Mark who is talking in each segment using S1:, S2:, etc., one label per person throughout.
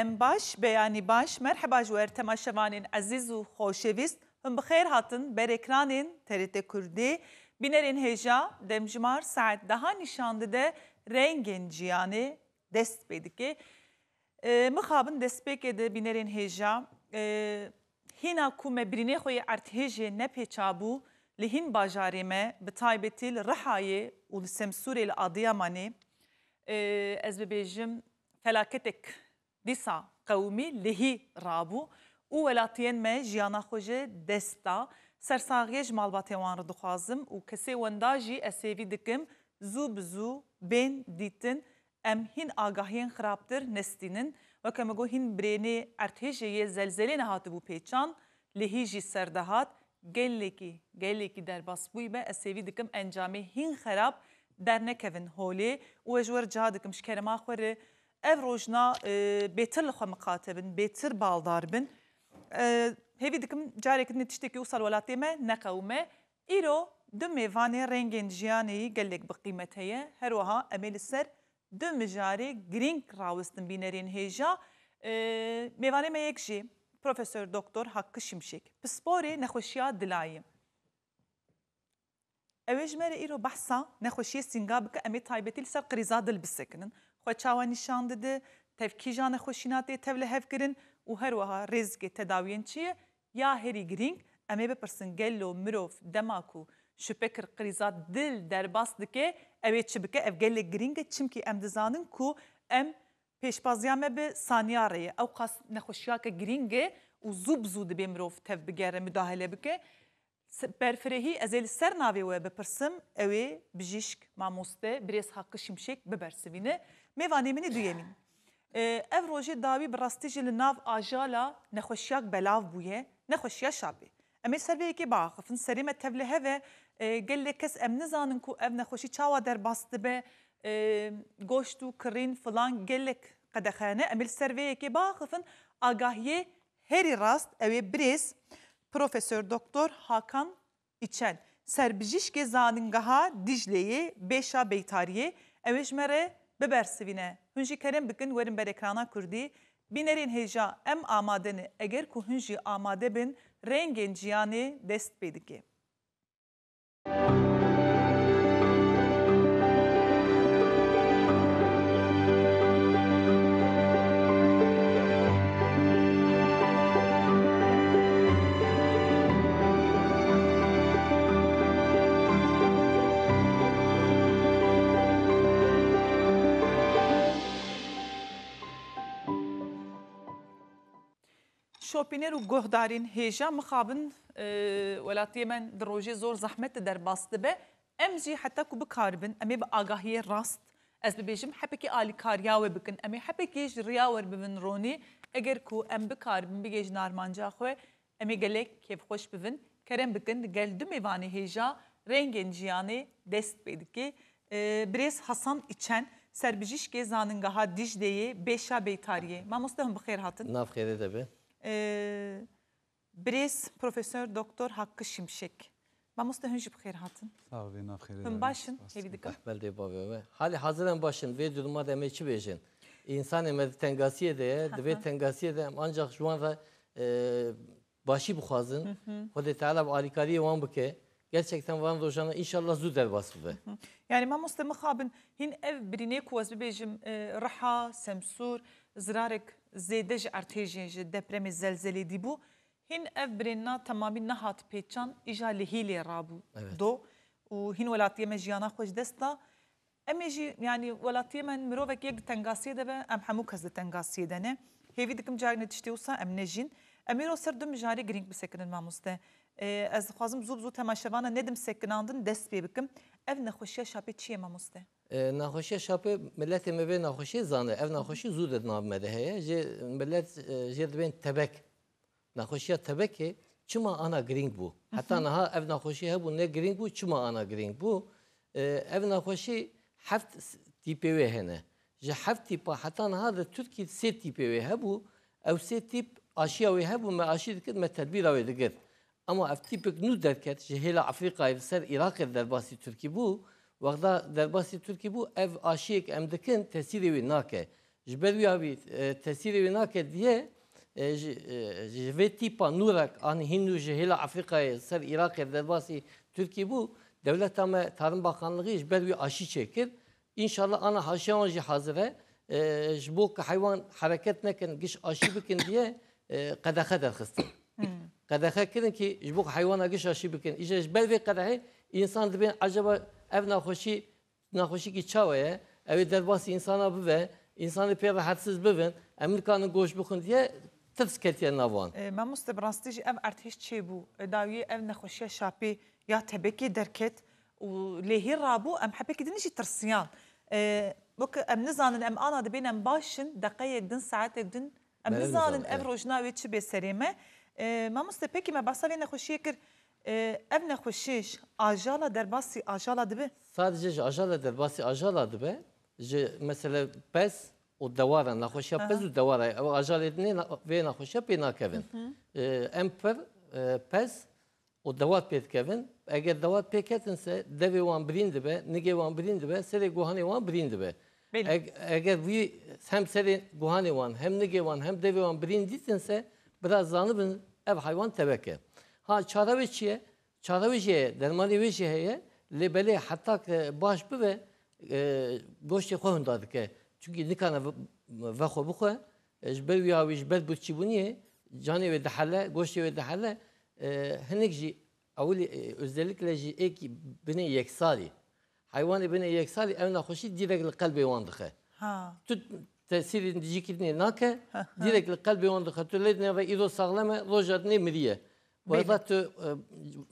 S1: ام baş, بیانی باش مرحبا جوار تماشاوانین عزیز و خوشویست هم بخیر هاتن بر ekranın TRT Kürdi binerin heja demjmar saat daha nişandı de rengin ciyani dest bediki e, mıhabın despeke de binerin heja e, hina kume birine khoy art heje ne peçabu lihin bajarime bitaybetil rahaye ulisem surel adiyamani e, ez bebejim felaketek disa qewmî lihî rabû û welatiyên me jiyana xwe jê desta sersaxiye ji malbatê wan re dixwazim û kesê wenda jî ez hêvî dikim zû bi zû bên dîtin em hîn agahiyên xirabtir nestînin weke me got hîn birênê erthêjeyê zelzelê nehatibû pêçan lihî jî serdehat gelekî gelekî derbas bûyî me ez hêvî dikim encamê hîn xerab dernekevin holê û ez ji we re ciha dikim ji kerema xwe re ev rojna e, betir li mukatebin, betir baldar bin. E, hevî dikim carekî tiştekî wisa welatê me neqewme. Îro di mêvanê rengên jiyanê yî gelek bi qîmet heye. Her wiha em ê li ser du mijarê girîng rawestin bînerên hêja. E, mêvanê me yek jî Profesör Doktor Hakkı Şimşek. Pisporê nexweşiya dilayê. Ew ê ji me re îro behsa nexweşiyê sînga bike em ê taybetî li ser qrîza dil bisekinin. خۆچاوە نیشان دەدە تەفکیژانە خۆشیناتێ تەو لە هەفگرن و هەروەها ڕێزگی تەداویەن چییە یا هەری گرنگ ئەمێ بپرسن گەل و مرۆڤ دەماک و şüphekir qrizat dil derbas dike evê çi bike ev gelê giringe çimkî em dizanin ku em pêşbaziya me bi saniyarê ye ew qas nexweşiyake giringe û zû bizû dibê mirov tev bigere müdahale bike berfirehî ez ê li ser navê we bipirsim ew ê bijîşk mamoste birêz hakkı şimşek bibersivîne Mêvanê min ê du yê min. Ee, ev rojê dawî bi nav ajala nexweşiyek belav buye nexweşiya şabê. Em ê serveyekê biaxivin, serê me tevlî heve e, gelek kes em nizanin ku ev nexweşî çawa derbas dibe, e, goşt û kirîn filan gelek qedexene em ê li serveyekê biaxivin agahiyê herî rast ew ê Profesör Doktor Hakan İçen. Serbijişke zanıngaha Dicle'yi, Beşa Beytariye, ev ببرسوینه هنجی کرم بکن ورن بر ekrana کردی بینرین هجا ام آماده نه اگر که هنجی آماده بن رنگین جیانی دست بدکی شۆپینەر و گۆهدارین هێژە مخابن وڵاتیێمەن درۆژێ زۆر زەحمەتە دەرباس دەبێ ئەم جی حتەکو بکاربن ئەمێ بە ئاگاهیە ڕاست ez dibêjim hepekî alîkariyawe bikin em ê hepekê ji riyawer bibin ronî eger ku em bikarbin bigê ji narmanca xwe em ê gelek kêfxweş bibin kerem bikin gel du mêvanê hêja rengên jiyanê dest pê dike birêz Hasan içen serbijîşkê zanîngeha Dicleyê bêşa beytariyê Mamoste him bixêr hatin
S2: Navxêrê de be.
S1: E, ee, Bres Profesör Doktor Hakkı Şimşek. Vamos daha önce bukher hatın.
S2: Sağ ol, ben afkere Başın, evlidik. Ahbel de babı. Hali hazıren başın, ve duruma demek ki bejin. İnsan emedi tengasiye de, dve tengasiye de, ancak şu anda e, başı bukhazın. Hode Teala alikariye van buke. Gerçekten van dojana inşallah zu derbas bube.
S1: Yani mamus da mıkabın, hin ev birine kuvaz bebejim, e, raha, semsur, zirarek zêde ji ertêjiyê ji depremê zelzelê dîbû hîn ev birêna temamî nehat pêçan îja lihîlê rabû do û hîn welatiyê me jiyana xwe ji dest da em ê jî yanî welatiyê me mirovek yek di tengasiyê de be em hemû kes di tengasiyê de ne hêvî dikim carî tiştê wisa em nejîn em îro ser du mijarê girîng bisekinin mamoste ez dixwazim zû zû temaşevana nedim sekinandin dest pê bikim ev nexweşiya şapê çi ye mamoste
S2: ناخوشی شاپ ملت مه به ناخوشی زانه اف ناخوشی زود نام ده هه جه ملت جه بین تبک ناخوشی تبک چما انا گرینگ بو حتی نها اف ناخوشی ها بو نه گرینگ بو چما انا گرینگ بو اف ناخوشی هفت تیپه و هنه جه هفت تیپا حتی نها ده ترکی سه تیپه و هبو او سه تیپ آشیا و هبو ما آشی دکت ما تدبیر و دکت اما اف تیپک نو درکت جه هلا افریقای سر عراق در باسی ترکی بو وقتا در باسی bu ev aşik آشیک ام دکن تاثیر وی ناکه جبر وی آبی تاثیر وی ناکه دیه جوی تیپا نورک آن هندو جهل افریقای سر عراق در باسی devlet ama Tarım Bakanlığı işbel bir aşı çekir. İnşallah ana haşiyan e, ji hazire bu hayvan hareket neken giş aşı bikin diye qadaha derxistin. Hmm. Qadaha kirin ki bu hayvana giş aşı bikin. İşte işbel bir qadaha insan diye acaba ev nahoşi nahoşi ki çavaya evi derbasi insana bu ve insanı pey rahatsız bivin Amerikanın goş bukun diye تفس کتیه نوان
S1: من مست براستیج ام ارتش چی بو داوی ام نخوشی شاپی یا تبکی درکت و لهی رابو ام حبه کدی نشی ترسیان بک ام نزانن ام آنا دبین ام باشن دقیق دن ساعت دن ام نزانن ام روشناوی چی بسریمه من مست پکی ما بسالی نخوشی کر ev nexweşêj ajala derbasî ajala dibe?
S2: Sadece ji ajala derbasî ajala dibe ji mesele pez û dewara nexweşiya pez û dewara ew ajalê dinê vê nexweşiya pê nakevin. Mhm. Em pir e, pez û dewat pê dikevin. Eger dewat pê ketin se devê wan birîn dibe, nigê wan birîn dibe, serê guhanê wan birîn dibe. Eger wî hem serê guhanê wan, hem nigê wan, hem devê wan birîn dîtin se biraz zanibin ev haywan tebeke. Ha çaraviçiye, çaraviçiye, dermaniviçiye lebele hatta e, baş bu ve e, goşte kohundadı ki. E. Çünkü nikana ve xobu xo, jbel viyavi jbel bu çibuniye, canı ve dehale, goşte ve dehale, hinek ji, avuli özellikle ki, ek bine yeksari. Hayvanı bine yeksari evna hoşi direkt kalbe vandıkı. Tut tesirin dicikini nake, direkt kalbe vandıkı. Tülledine ve ido sağlama, rojadine miriye. وضعت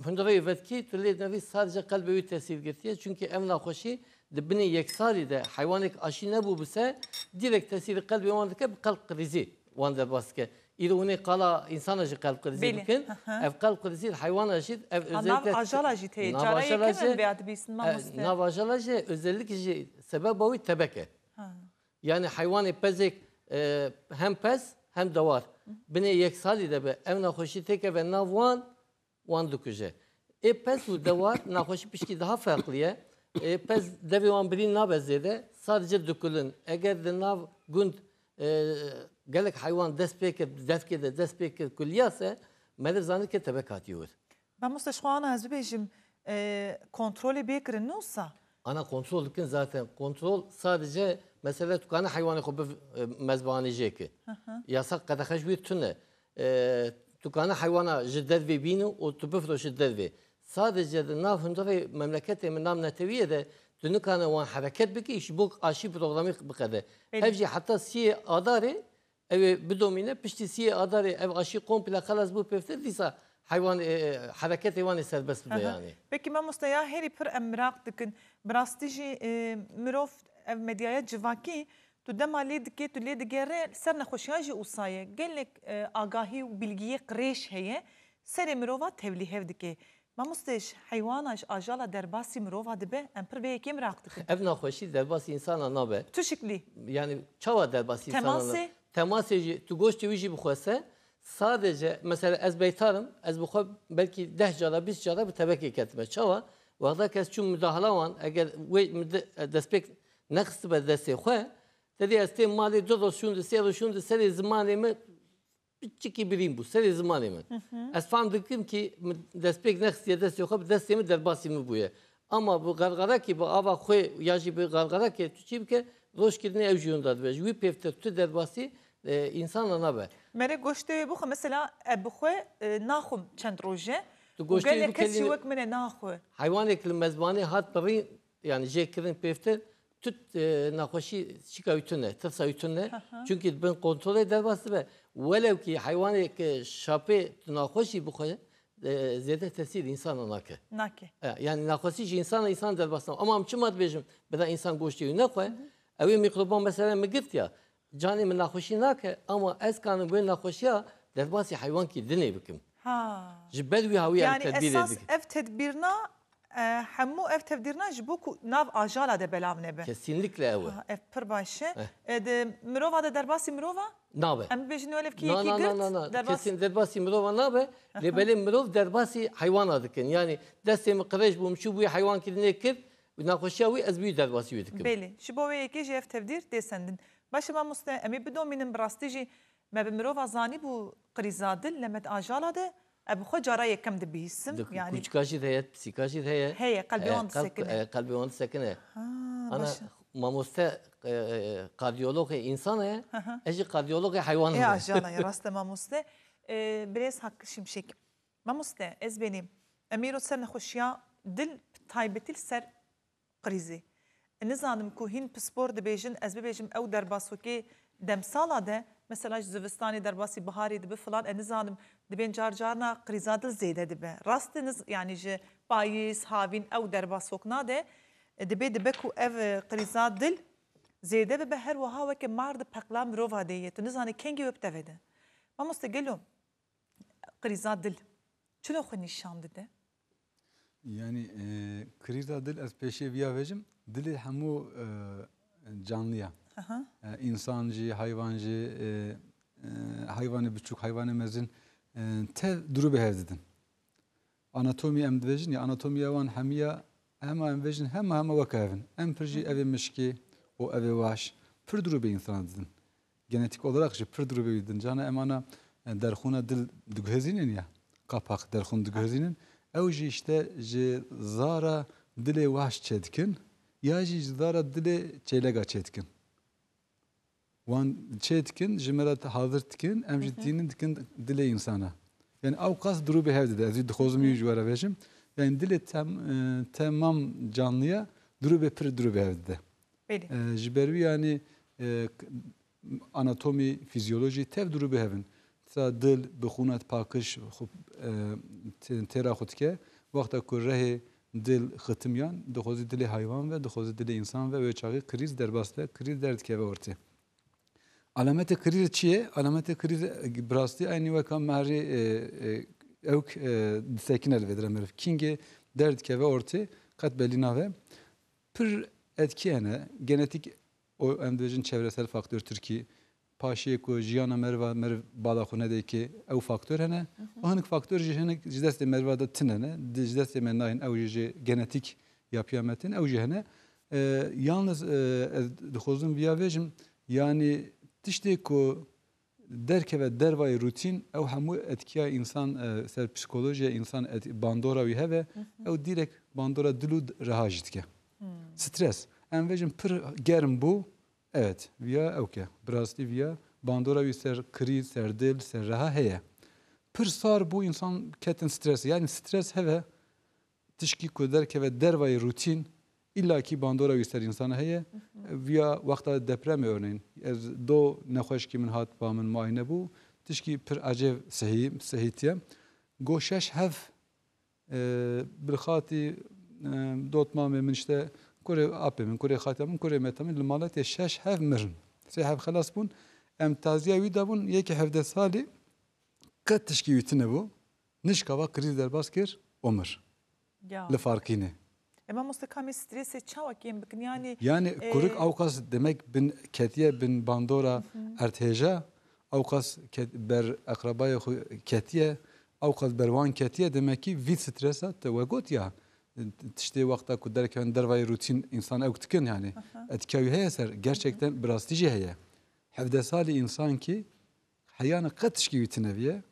S2: هنگامی وقت که تو لید نویس سادجا قلب وی تاثیر گرتیه چونکه ام ناخوشی دبنی یک سالی ده حیوانک آشی نبو بسه دیرک تاثیر قلب وان دکه قلب قریزی وان در باز که İroni kala insana jı kalp krizi bikin. Ev kalp krizi hayvan ajı ev özellikle ajalajı te jarayı veya
S1: bisin mamuste.
S2: Navajalajı özellikle jı sebep boyu tebeke. Yani hayvan pezek e, hem pez hem davar. Bine yeksali de be ev nahoşi teke ve navvan wan dukuje. E pes bu davar nahoşi pişki daha farklıya. E pes devi wan birin nabezede sadece dukulun. Eğer de nav gund e, gelek hayvan despeke defkede despeke külliyase melif zannet ki tebekati olur.
S1: Ben mustaşkuana hezbi bejim e, kontrolü bekirin ne olsa?
S2: Ana kontrol zaten kontrol sadece Mesela tukane hayvanı kopu e, mezbahane jeki. Yasak kadakaş bir tüne. Tukane hayvana jiddet ve bini o tüpüf de jiddet ve. Sadece de nafında ve memleket emin nam neteviye de dünükane olan hareket biki iş bu aşı programı bıkadı. Hepsi hatta siye adari ev bidomine pişti siye adari ev aşı komple kalas bu pefte disa hayvan e, hareket hayvan serbest bu yani. Peki ben mustaya her bir emrak dikin. Brastici e,
S1: mirof ev medyaya civakî tu dema lê dike tu lê digere ser nexweşiya jî wsaye gelek e, agahî û bilgiyê qirêj heye serê mirova tevlî hev dike. Mamostêj heywana ji ajala derbasî mirova dibe em pir vê yekê miraq
S2: dikin. Ev nexweşî derbasî insana nabe. Tu şiklî. Yani çawa derbasî insana Temasê jî tu goştê wî jî bixwese sadece mesela ez beytarım ez bixwe belki deh cara bîst cara bi tevekê ketime çawa wexda kes çû müdahila wan eger wê e, destpêk نقص بە دەستێ خوێ دەدی ئەستێ ماڵی دو سێ سەری زمانێ من بچکی برین بوو سەری زمانێ من ئەس فام دکن کی دەستپێک نەخستێ دەستی خۆ دەستێ من دەرباسی من بووە ئەما بۆ غەرغەرەکی بە ئاوا خۆی یاژی بە غەرغەرەکێ توچی بکە ڕۆژکردنی ئەو ژیۆنداد بێژ وی پێفتە تو دەرباسی ئینسانە نەبێ
S1: مرە گۆشتێ بخە مەسەلا بخۆ ناخۆم چەند ڕۆژێ
S2: گۆشتێ وەک
S1: منە ناخۆ
S2: حیوانێک لە مەزبانی هات بڕین یعنی ژێکردن پێفتە tüt e, nakoşi şika ütüne, tırsa ütüne. Çünkü ben kontrol eder bası ve velev ki hayvan e, ki şapı nakoşi bu koyu e, zede tesir insan onaki. Naki. E, yani nakoşi ki insan insan der bası. Ama amçı mad bejim beda insan goşti yune koyu. Evi mikroban mesela mi girt ya. Cani mi nakoşi nake ama ez kanı bu nakoşiya der bası hayvan ki dine bikim. Ha. Ji bedvi hawiya yani tedbir edik. Yani esas
S1: ev tedbirna hemû ev tevdîrna ji bo ku nav ajala de belav nebe.
S2: Kesinlikle ew e. Ev
S1: pir baş e. Eh. e. De mirova de derbasî mirova? Nabe. Em bêjin welêv ki yekî girt. Kesin
S2: derbasî mirova nabe. Lê belê mirov derbasî heywana dikin. Yani destê min qirêj bûm çû bûye heywan kirinê kir. Naxweşiya wî ez bî derbasî wê dikim.
S1: Belê. Ji bo wê yekê jî ev tevdîr desendin. Başa me muste em ê bidomînin bi rastî jî me bi mirova zanî bû qirîza dil lemet ajala de بخو جراية كم دبيسم يعني كوش
S2: كاشي هي بسيكاشي هي هي قلبي وانت سكنة قلبي وانت سكنة
S3: أنا
S2: ماموستا kardiyolog insan e, eji kardiyolog e, hayvan. E ajana yarasta
S1: mamuste. Biraz hakkı şimşek. Mamuste ez benim. Emiru sen hoşya dil taybetil ser krizi. E, nizanim ku hin pispor dibêjin ez bibêjim ew derbasokê demsala de مثلا زوستانی در باسی بهاری دبه فلان انزانم دبین جار جارنا قریزادل زیده دبه راستنز یعنی جه پاییز هاوین او در باس وکنا ده دبه دبه کو او قریزادل زیده به هر وها وک مرد پقلام رو واده تو نزانه کنگی وب دوده ما مستقلو قریزادل چلو خو نشان دده
S4: Yani e, kriza dil ez peşe viyavecim dili hemu e, canlıya. Aha. E, insancı, hayvancı, e, e, hayvanı buçuk, hayvanı mezin e, te duru bir hevdedin. Anatomi emdvejin ya anatomi yavan hemiya hema emvejin hema hema vakavin. Em pirji evi mişki o evi vaş. Pır duru bir insan dedin. Genetik olarak jı şey pır duru bir dedin. Cana emana e, derhuna dil digühezinin ya. Kapak derhun digühezinin. Ev işte jı zara dile vaş çetkin. Ya jı zara dile çelega çetkin. وان çetkin, تکن جمرات حاضر تکن ام جتینن تکن دل yani av duru bir hevdi dedi. Dikozum yüz var evcim. Yani dili tem, e, tamam canlıya duru bir pir duru bir hevdi de. E, jibervi yani e, anatomi, fizyoloji tev duru bir hevin. Ta dil, bixunat, pakış, xub, e, tera xutke. Vakta ku dil dil yan dixozi dili hayvan ve dixozi dili insan ve ve çağı kriz derbasle, kriz derdike ve ortaya. Alamete کریر چیه؟ alamete کریر براستی Aynı و کام مهری اوک دستکین ال ودرم رف کینگ درد orti kat belinave. Pır etkiyene genetik o endojin çevresel faktör Türkiye paşiye ku jiyana merva merv bala xune de ki ev faktör hene hanık faktör jihene jideste merva da tinene jideste menayin ev jiji genetik yapıya metin ev jihene e, yalnız e, e dixozum viya vejim yani tiştê ku derkeve dervayê rutîn ew hemû etkiya însan ser psikolojiya insan e, bandora wî heve ew dîrek bandora dilû reha jî dike. Hmm. Stres em vejin pir germ bû evet viya ewke birastî viya bandora wî ser kirî ser serreha heye. Pir sar bû insan ketin stres yani stres heve tişkî ku derkeve dervayê rutîn İlla ki bandora wîser insana heye Veya vakti depremê örneğin ez do nexweş ki min hat ba min mayne bû tişkî pir ecev sehî sehîtiye go şeş hev bi xatî e, dotmamê min işte kurê apê min kurê xatiya min kurê meta min li maletê şeş hev mirin sê hev xelas bûn em taziya wî dabûn yekê hevdeh salî ket tişkî wî tune nişkava kriz derbas kir omir li farkînê
S1: Imam e, Mustakam'ın stresi çavak yembik. Yani yani e, kuruk
S4: avkas demek bin ketiye bin bandora erteja avkas ket, ber akrabaya ketiye avkas berwan ketiye demek ki vi stresa tevagot ya tişte vakta ku derken dervayı rutin insan evtikin yani. Etkavü heye ser gerçekten biraz tici heye. Hevdesali insan ki hayana katış gibi tineviye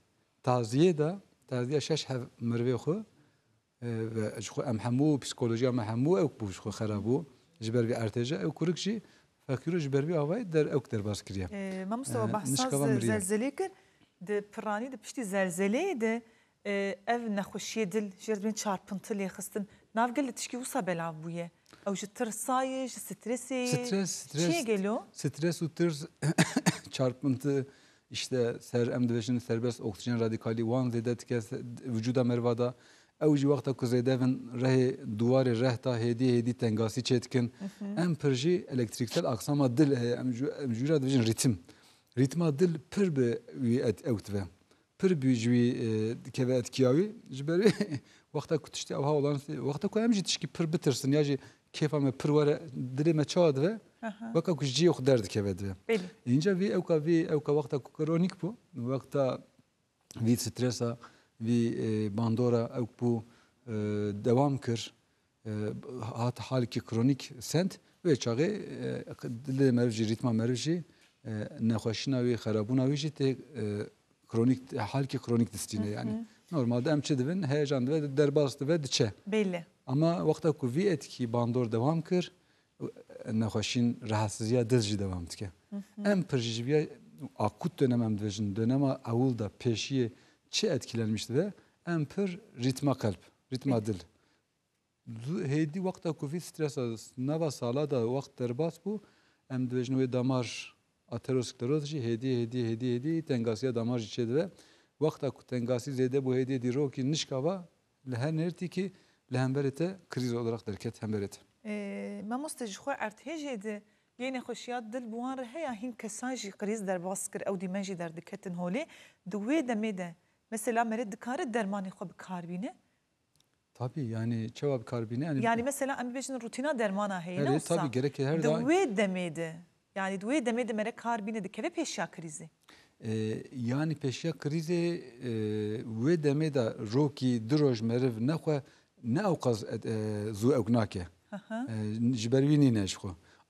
S4: taziye da taziye şeş hev mırve و شخو ام همو پسیکولوژیا ما همو او بو شخو خرابو جبر بي ارتجا او كورك جي فاكيرو جبر بي اوای در او در باز کریا ما مستوى بحثا زلزله
S1: کر د پرانی د پشتی زلزله د ev nexweşiyê dil ji erdbên çarpıntı lê xistin navgel li tişkî wisa belav bûye ew ji tirsayê ji stresê stres çê gelo
S4: stres û tirs çarpıntı işte ser em serbest oksijen radikali wan zêde dike vücuda mervada ew jî wexta ku zêdevin rehê duwarê rehta hêdî hêdî tengasî çêdikin em pir jî elektriksel aksama dil heye em jûra dibêjin Ritim rîtma dil pir bi wî et ew dibe pir bi ji wî e, dikeve etkiyawî ji berê wexta ku tiştî ewha olan wexta ku em jî tişkî pir bitirsin ya jî kêfa me pir were dilê me çawa dibe weka ku ji ciyê xwe derdikeve dibe înca vî ew ka vî wexta ku kronik bû wexta vî stresa vi e, bandora ek bu e, devam kir e, hat halki kronik sent ve çağı dile mervji ritma mervji nexweşina wê xerabûna wê jî tê kronik halkê kronik distîne yani. Normalde em çi dibin heyecan dibe derbas dibe diçe. Belli. Ama wexta ku vî etkî bandor devam kır nexweşîn rahatsizya diz jî devam dike. Em pir jî akut dönem em dibêjin dönema ewil da pêşiyê Çi etkilenmişti de emper ritma kalp, ritma dil. Heydi vakta kufi stres neva sala da vakt derbas bu. Em dvejnoy damar ateroskleroz ji hedi hedi hedi hedi tengasiya damar ji ve Vakta ku tengasi zede bu hedi diro ki nişkava lehen erti ki lehenberete kriz olarak derket hemberete.
S1: Ee, Mamoste ji xwe erthejede Yine xoşiyat dil buan reheya hin kesan kriz der baskır ew dîmen der derdiketin holê di wê demê de Mesela mere dikare dermanî xwe bikarbîne.
S4: Tabii yani cevap karbine yani, yani
S1: mesela em bêjin rutina dermana heye ne olsa. Tabii gerek her daim. Duvê demêdi. Yani duvê demêdi mere karbine dikeve pêşiya krizî.
S4: Ee, yani peşiya krizi e, ve deme roki diroj meriv ne xwe ne awqaz e, e zu ewnake. Ee, ji ber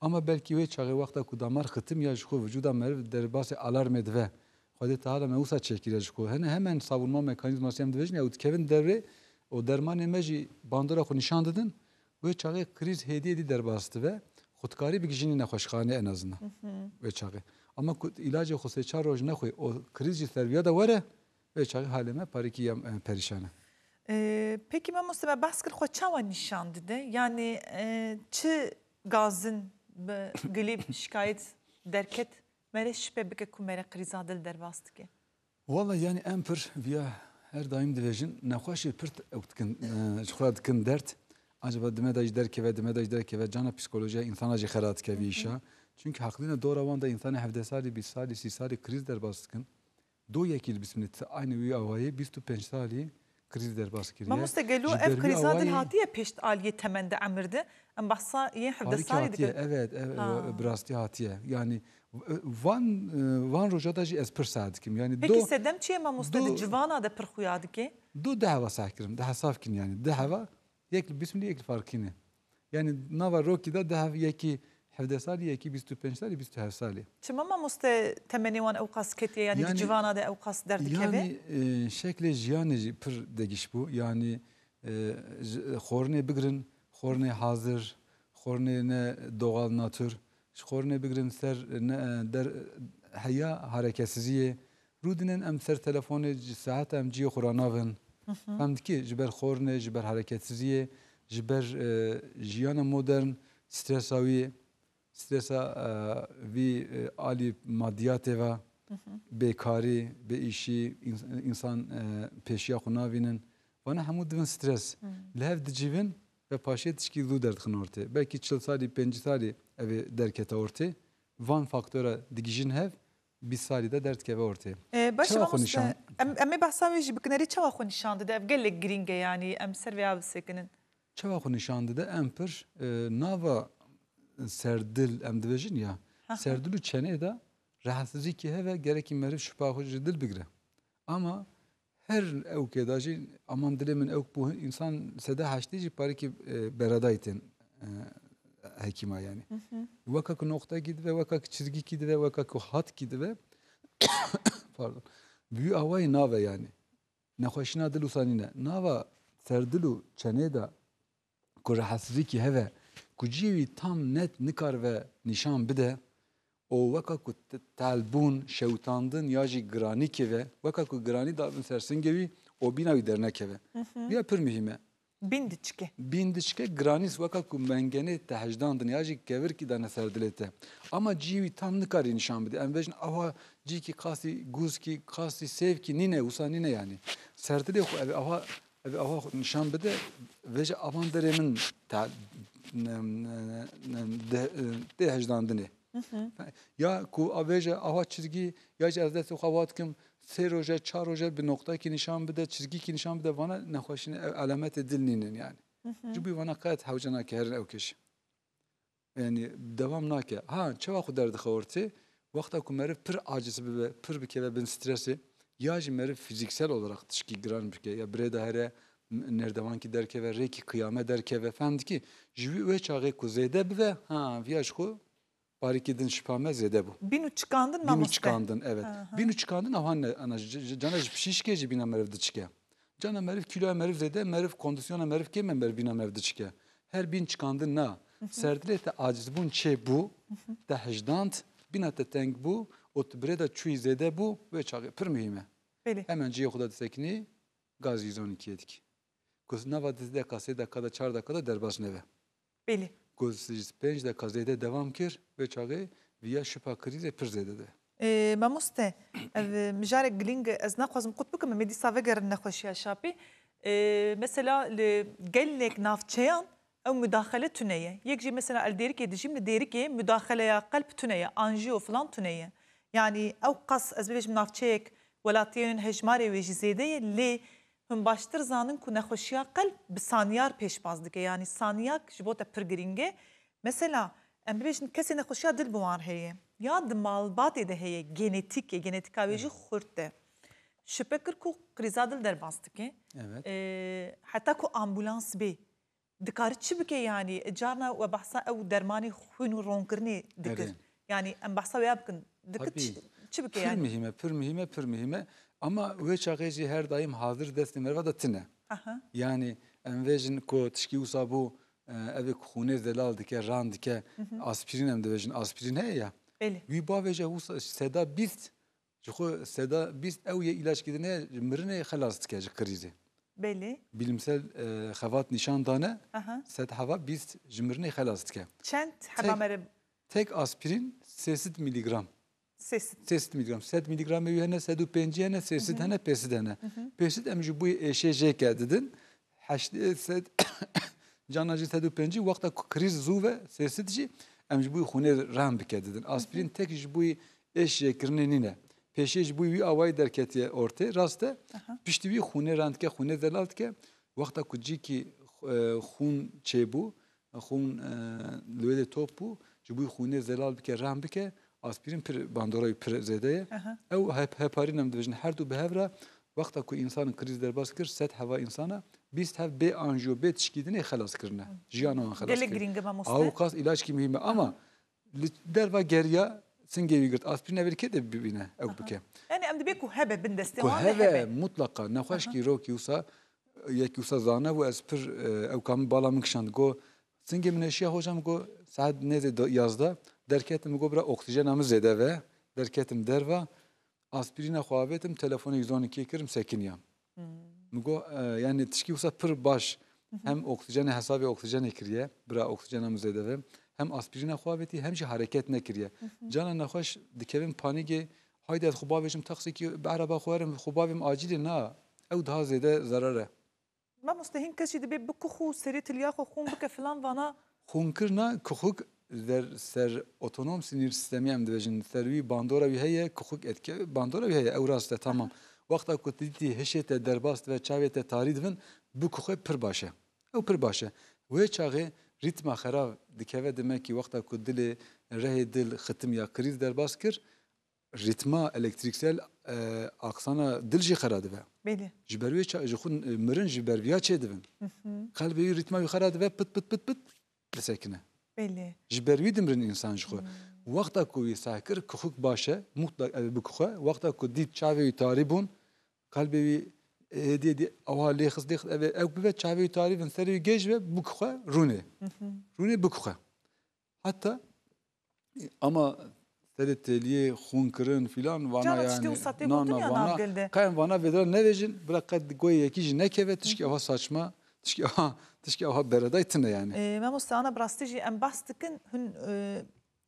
S4: Ama belki wê çaxê wexta ku damar xitim ya ji xwe vücuda meriv derbasê alarmê dibe. Xwedê hala me wisa çêkirê Hani hemen savunma mekanîzması em dibêjin ew Kevin devrê o dermanı me jî bandora xu nîşan didin wê çaxê kriz hêdiyê dî derbas dibe xutkarî bigijînî nexweşxanê en azına wê çaxê ama ilacı ilacê xu sê çar roj nexwê û kriz jî serviya de were wê çaxê halê me parîkî yem
S1: Peki ben Mustafa baskır xwe nişan nîşan yani e, çi gazin bi gilîb şikayet derket Mere şüphe bike ku mere kriza dil derbas dike.
S4: Valla yani emper pır via her daim divejin nexweşê pir dikin e, ji xwe dikin dert acaba dime de ji derkeve dime de ji derkeve cana psikolojiya insan acı xera dike vî Çünkü haklına doğru wan da insanı hevde salî bîst salî sî kriz derbas dikin. Do yekîl bismillah aynı wî awayê bîst û pênc salî kriz derbas kiriye. Mamuste gelo ev kriza dil hatiye
S1: peşt aliyê temende emirdi. Em bahsa yê hevde salî dikin.
S4: Evet, evet, biraz hatiye. Yani van e, van roja jî ez pir yani Peki sedem çiye ma mustedi civana de pir xuya dike? Du deheva sakirim, Daha savkin yani deheva yekli bismili yekli farkini. Yani nava roki da dehev yeki hevde sali yeki bistu penç sali bistu hev sali.
S1: Çima ma muste temeni wan evkas ketiye yani, yani civana de evkas derdik yani,
S4: Yani e, şekle jiyane pir degiş bu yani e, e xorne bigrin, xorne hazır, xorne ne doğal natür şkorne bigrin ser e, der e, haya hareketsizliği rudinin em telefonu saat em ciye xuranavin mhm. hem ki jiber xorne jiber hareketsizliği jiber e, jiyana modern stresavi stresa vi ali maddiyat eva, mhm. bekari be işi insan peşiya xunavinin bana hamudun stres mhm. lehev dicivin ve paşe tişki du derdxin ortê. Belki çil salî pencî salî evi derkete ortê, van faktöre digijin hev, bî salî de derdkeve ortê. Ee, em
S1: ê behsa wê jî bikin erê çawa xwe nîşandide ev gelek giring e yanî em ser vêya bisekinin.
S4: Çawa xwe nîşandide em pir e, nava serdil em ya serdil çene çenê de rahatsizîkê heve gerekî meriv şipa xwe ji dil bigire. Ama her او کې دا چې امان دلې من او په انسان سده هشتې چې hekima yani. Vakak nokta gidi ve vakak çizgi gidi ve vakak hat gidi ve pardon. Büyü havayı nave yani. Ne hoşuna dilu sanine. Nava serdilu çene'da da ku rahatsızlık heve. Kucivi tam net nikar ve nişan bide o vaka ku talbun şevtandın yaji grani keve vaka ku grani davin sersingevi o binavi dernekeve. Ya mhm. pür mühime. Bin diçke. Bin diçke granis vaka mengene tehcdandın yaji kevir ki dana serdilete. Ama civi tam nikari nişan bide. Envejin ava ci ki kasi guz ki kasi sev ki nine usa nine yani. Serdile ku evi ava evi ava nişan bide veje avan deremin tehcdandını. یا کو اوج اوا چیزگی یا از دست خوات کم سه روزه چهار روزه به نقطه که نشان بده چیزگی که نشان بده وانا نخوشین علامت دل نینن یعنی جو بی وانا قد حوجنا که هر او کش یعنی دوام نکه ها چه خود درد خورتی وقتا کو مرف پر aciz bebe پر bikeve ben stresi ya merif fiziksel olarak tişki giran bike ya breda here nerdevan ki derke ve reki kıyame derke ve fendi ki jivi ve çağı ku zede bebe ha viyaj ku Barikidin şipame zede bu.
S1: Bin kandın namaste. Bin üç kandın, evet. Aha. Bin
S4: uçkandın avhanne anacı. Canacı pişişkeci bina meriv dıçke. Cana meriv kilo meriv zede meriv kondisyona meriv keme meriv bina meriv dıçke. Her bin çıkandın na. Serdire te aciz bun çe bu. Da hejdant. Bina te teng bu. Otbre da çuy zede bu. Ve çağı pır mühime. Hemen ciye kuda disekini. Gaz 112 yedik. Kus nava dizde kasede kada çar dakikada derbaz neve. Beli gozdizpenj de kazede devam kir ve çağı viya şüpha krize pirzede de.
S1: ماموسته مجارك جلينج از نخوازم قلت بكم مدي سافيجر نخوش يا شابي مثلا لجلك نافشيان او مداخله تنيه يجي مثلا الديركي دجي من ديركي مداخله قلب تنيه انجيو فلان تنيه يعني او قص از بيج منافشيك ولا تين هجماري ويجي زيدي لي Hüm baştır zanın ku nexoşiya kalp bi saniyar pêşbaz dike yani saniyak ji bo te pirgiringe mesela em bibêjin kesê nexweşiya dil bi wan heye ya di malbatê de heye genetîkê e, genetîka wê jî xurt de ji pê ku krîza dil derbas dike heta ku ambulans bê dikarî çi yani yanî e, carna we behsa ew dermanê xwîn û rongkirinê dikir yanî em bahsa wêya bikin dikir Çıbık yani. Pür
S4: mühime, pür mühime, pür mühime. Ama ve çakeci her daim hazır desti da tine. Yani envejin ko tişki usa bu e, evi kuhune zelal dike, ran dike, mhm. aspirin em devejin, aspirin he ya. Beli. Vî baveje usa seda bist, Çünkü seda bist ev ye ilaç gidine mirine xelas dike krizi. Belli. Bilimsel e, havat nişan tane set hava bist jimirine xelas dike.
S1: Çent hava
S4: Tek aspirin 8 miligram. 30 میلیگرم 100 میلیگرم وی هنه 105 هنه 300 هنه 500 هنه 500 امجی بو ایشه جه کردن 800 جانا جی 105 وقتا کریز زوه 300 جی امجی بو خونه رحم بکردن آسپرین تک جی بو ایشه کرنه نینه پیشه جی بو وی آوائی درکتی ارته راسته پشتی وی خونه رند که خونه دلالت که وقتا کجی که خون چه بو خون لوید توپ بو جی بو خونه دلال بکه رحم بکه آسپرین پر باندورای پرزده او هپ هپارین هم دوژن هر دو به هفره وقتا کو انسان کریز در باز کرد ست هوا انسانه بیست هف به آنجو به تشکیدنه خلاص کرنه جیان آن خلاص کرنه او قاس علاج کی مهمه اما در و گریا سنگه گرت آسپرین اولی که ببینه او بکه
S1: یعنی ام دبی کو هبه بندسته کو هبه
S4: مطلقا نخوش کی رو کیوسا یکی وسا زانه و اسپر او کام بالا منکشند گو سنگه منشیه هوشم گو ساعت نزد یازده درکتم گوبره اکسیژن هم زده و درکتم دروا آسپرین خوابتم تلفن 112 کرم سکنیم مگو یعنی تشکی وسا پر باش هم اکسیژن حساب اکسیژن کریه برا اکسیژن هم زده و هم آسپرین خوابتی هم حرکت نکریه جان نخوش دکویم پانیگه های داد خوابشم تقصی که به عربا خوارم خوابم عاجل نه او daha zede zarare.
S1: Ma mustehin kaşi de be bu kuhu seri tilya xun bu ke filan vana.
S4: Xun kirna kuhuk در سر اتونوم سینیر سیستمی هم دوژن سروی باندورا وی هەیە کوخک ئەتکە باندورا وی هەیە ئەو ڕاستە تامام وەختا کوتیتی هشێتە دەرباست و چاوێتە تاریدبن بکوخێ پر باشە ئەو پر باشە وێ چاغێ ریتما خراv dikeve demekî wexta ku dilê rehê dil xitim ya kriz derbas kir ritma elektriksel e, aqsana dil jî xera dibe ji ber ji xun e, mirin ji berviya çê dibin Xelbê mhm. ritma wî xera dibe pit pit pit pit pirsekine بله جبروی دمرن انسان خو وقتا کو وی ساکر که خوک باشه مطلق بکخه وقتا کو دید چاوی تاریبون قلبی هدیه دی اوها لیخس دیخ او بیوه چاوی تاریبن سری گیج و بکخه رونه رونه بکخه حتی ama dedi teliye hunkırın filan vana Canat yani. Canat işte vana. Kayan vana vedra ne vejin bırak kad goy yeki ne kevet ki hava saçma Tişki oha, tişki oha beredaytine yani.
S1: Ee, Memo sana brastici en bastikin hun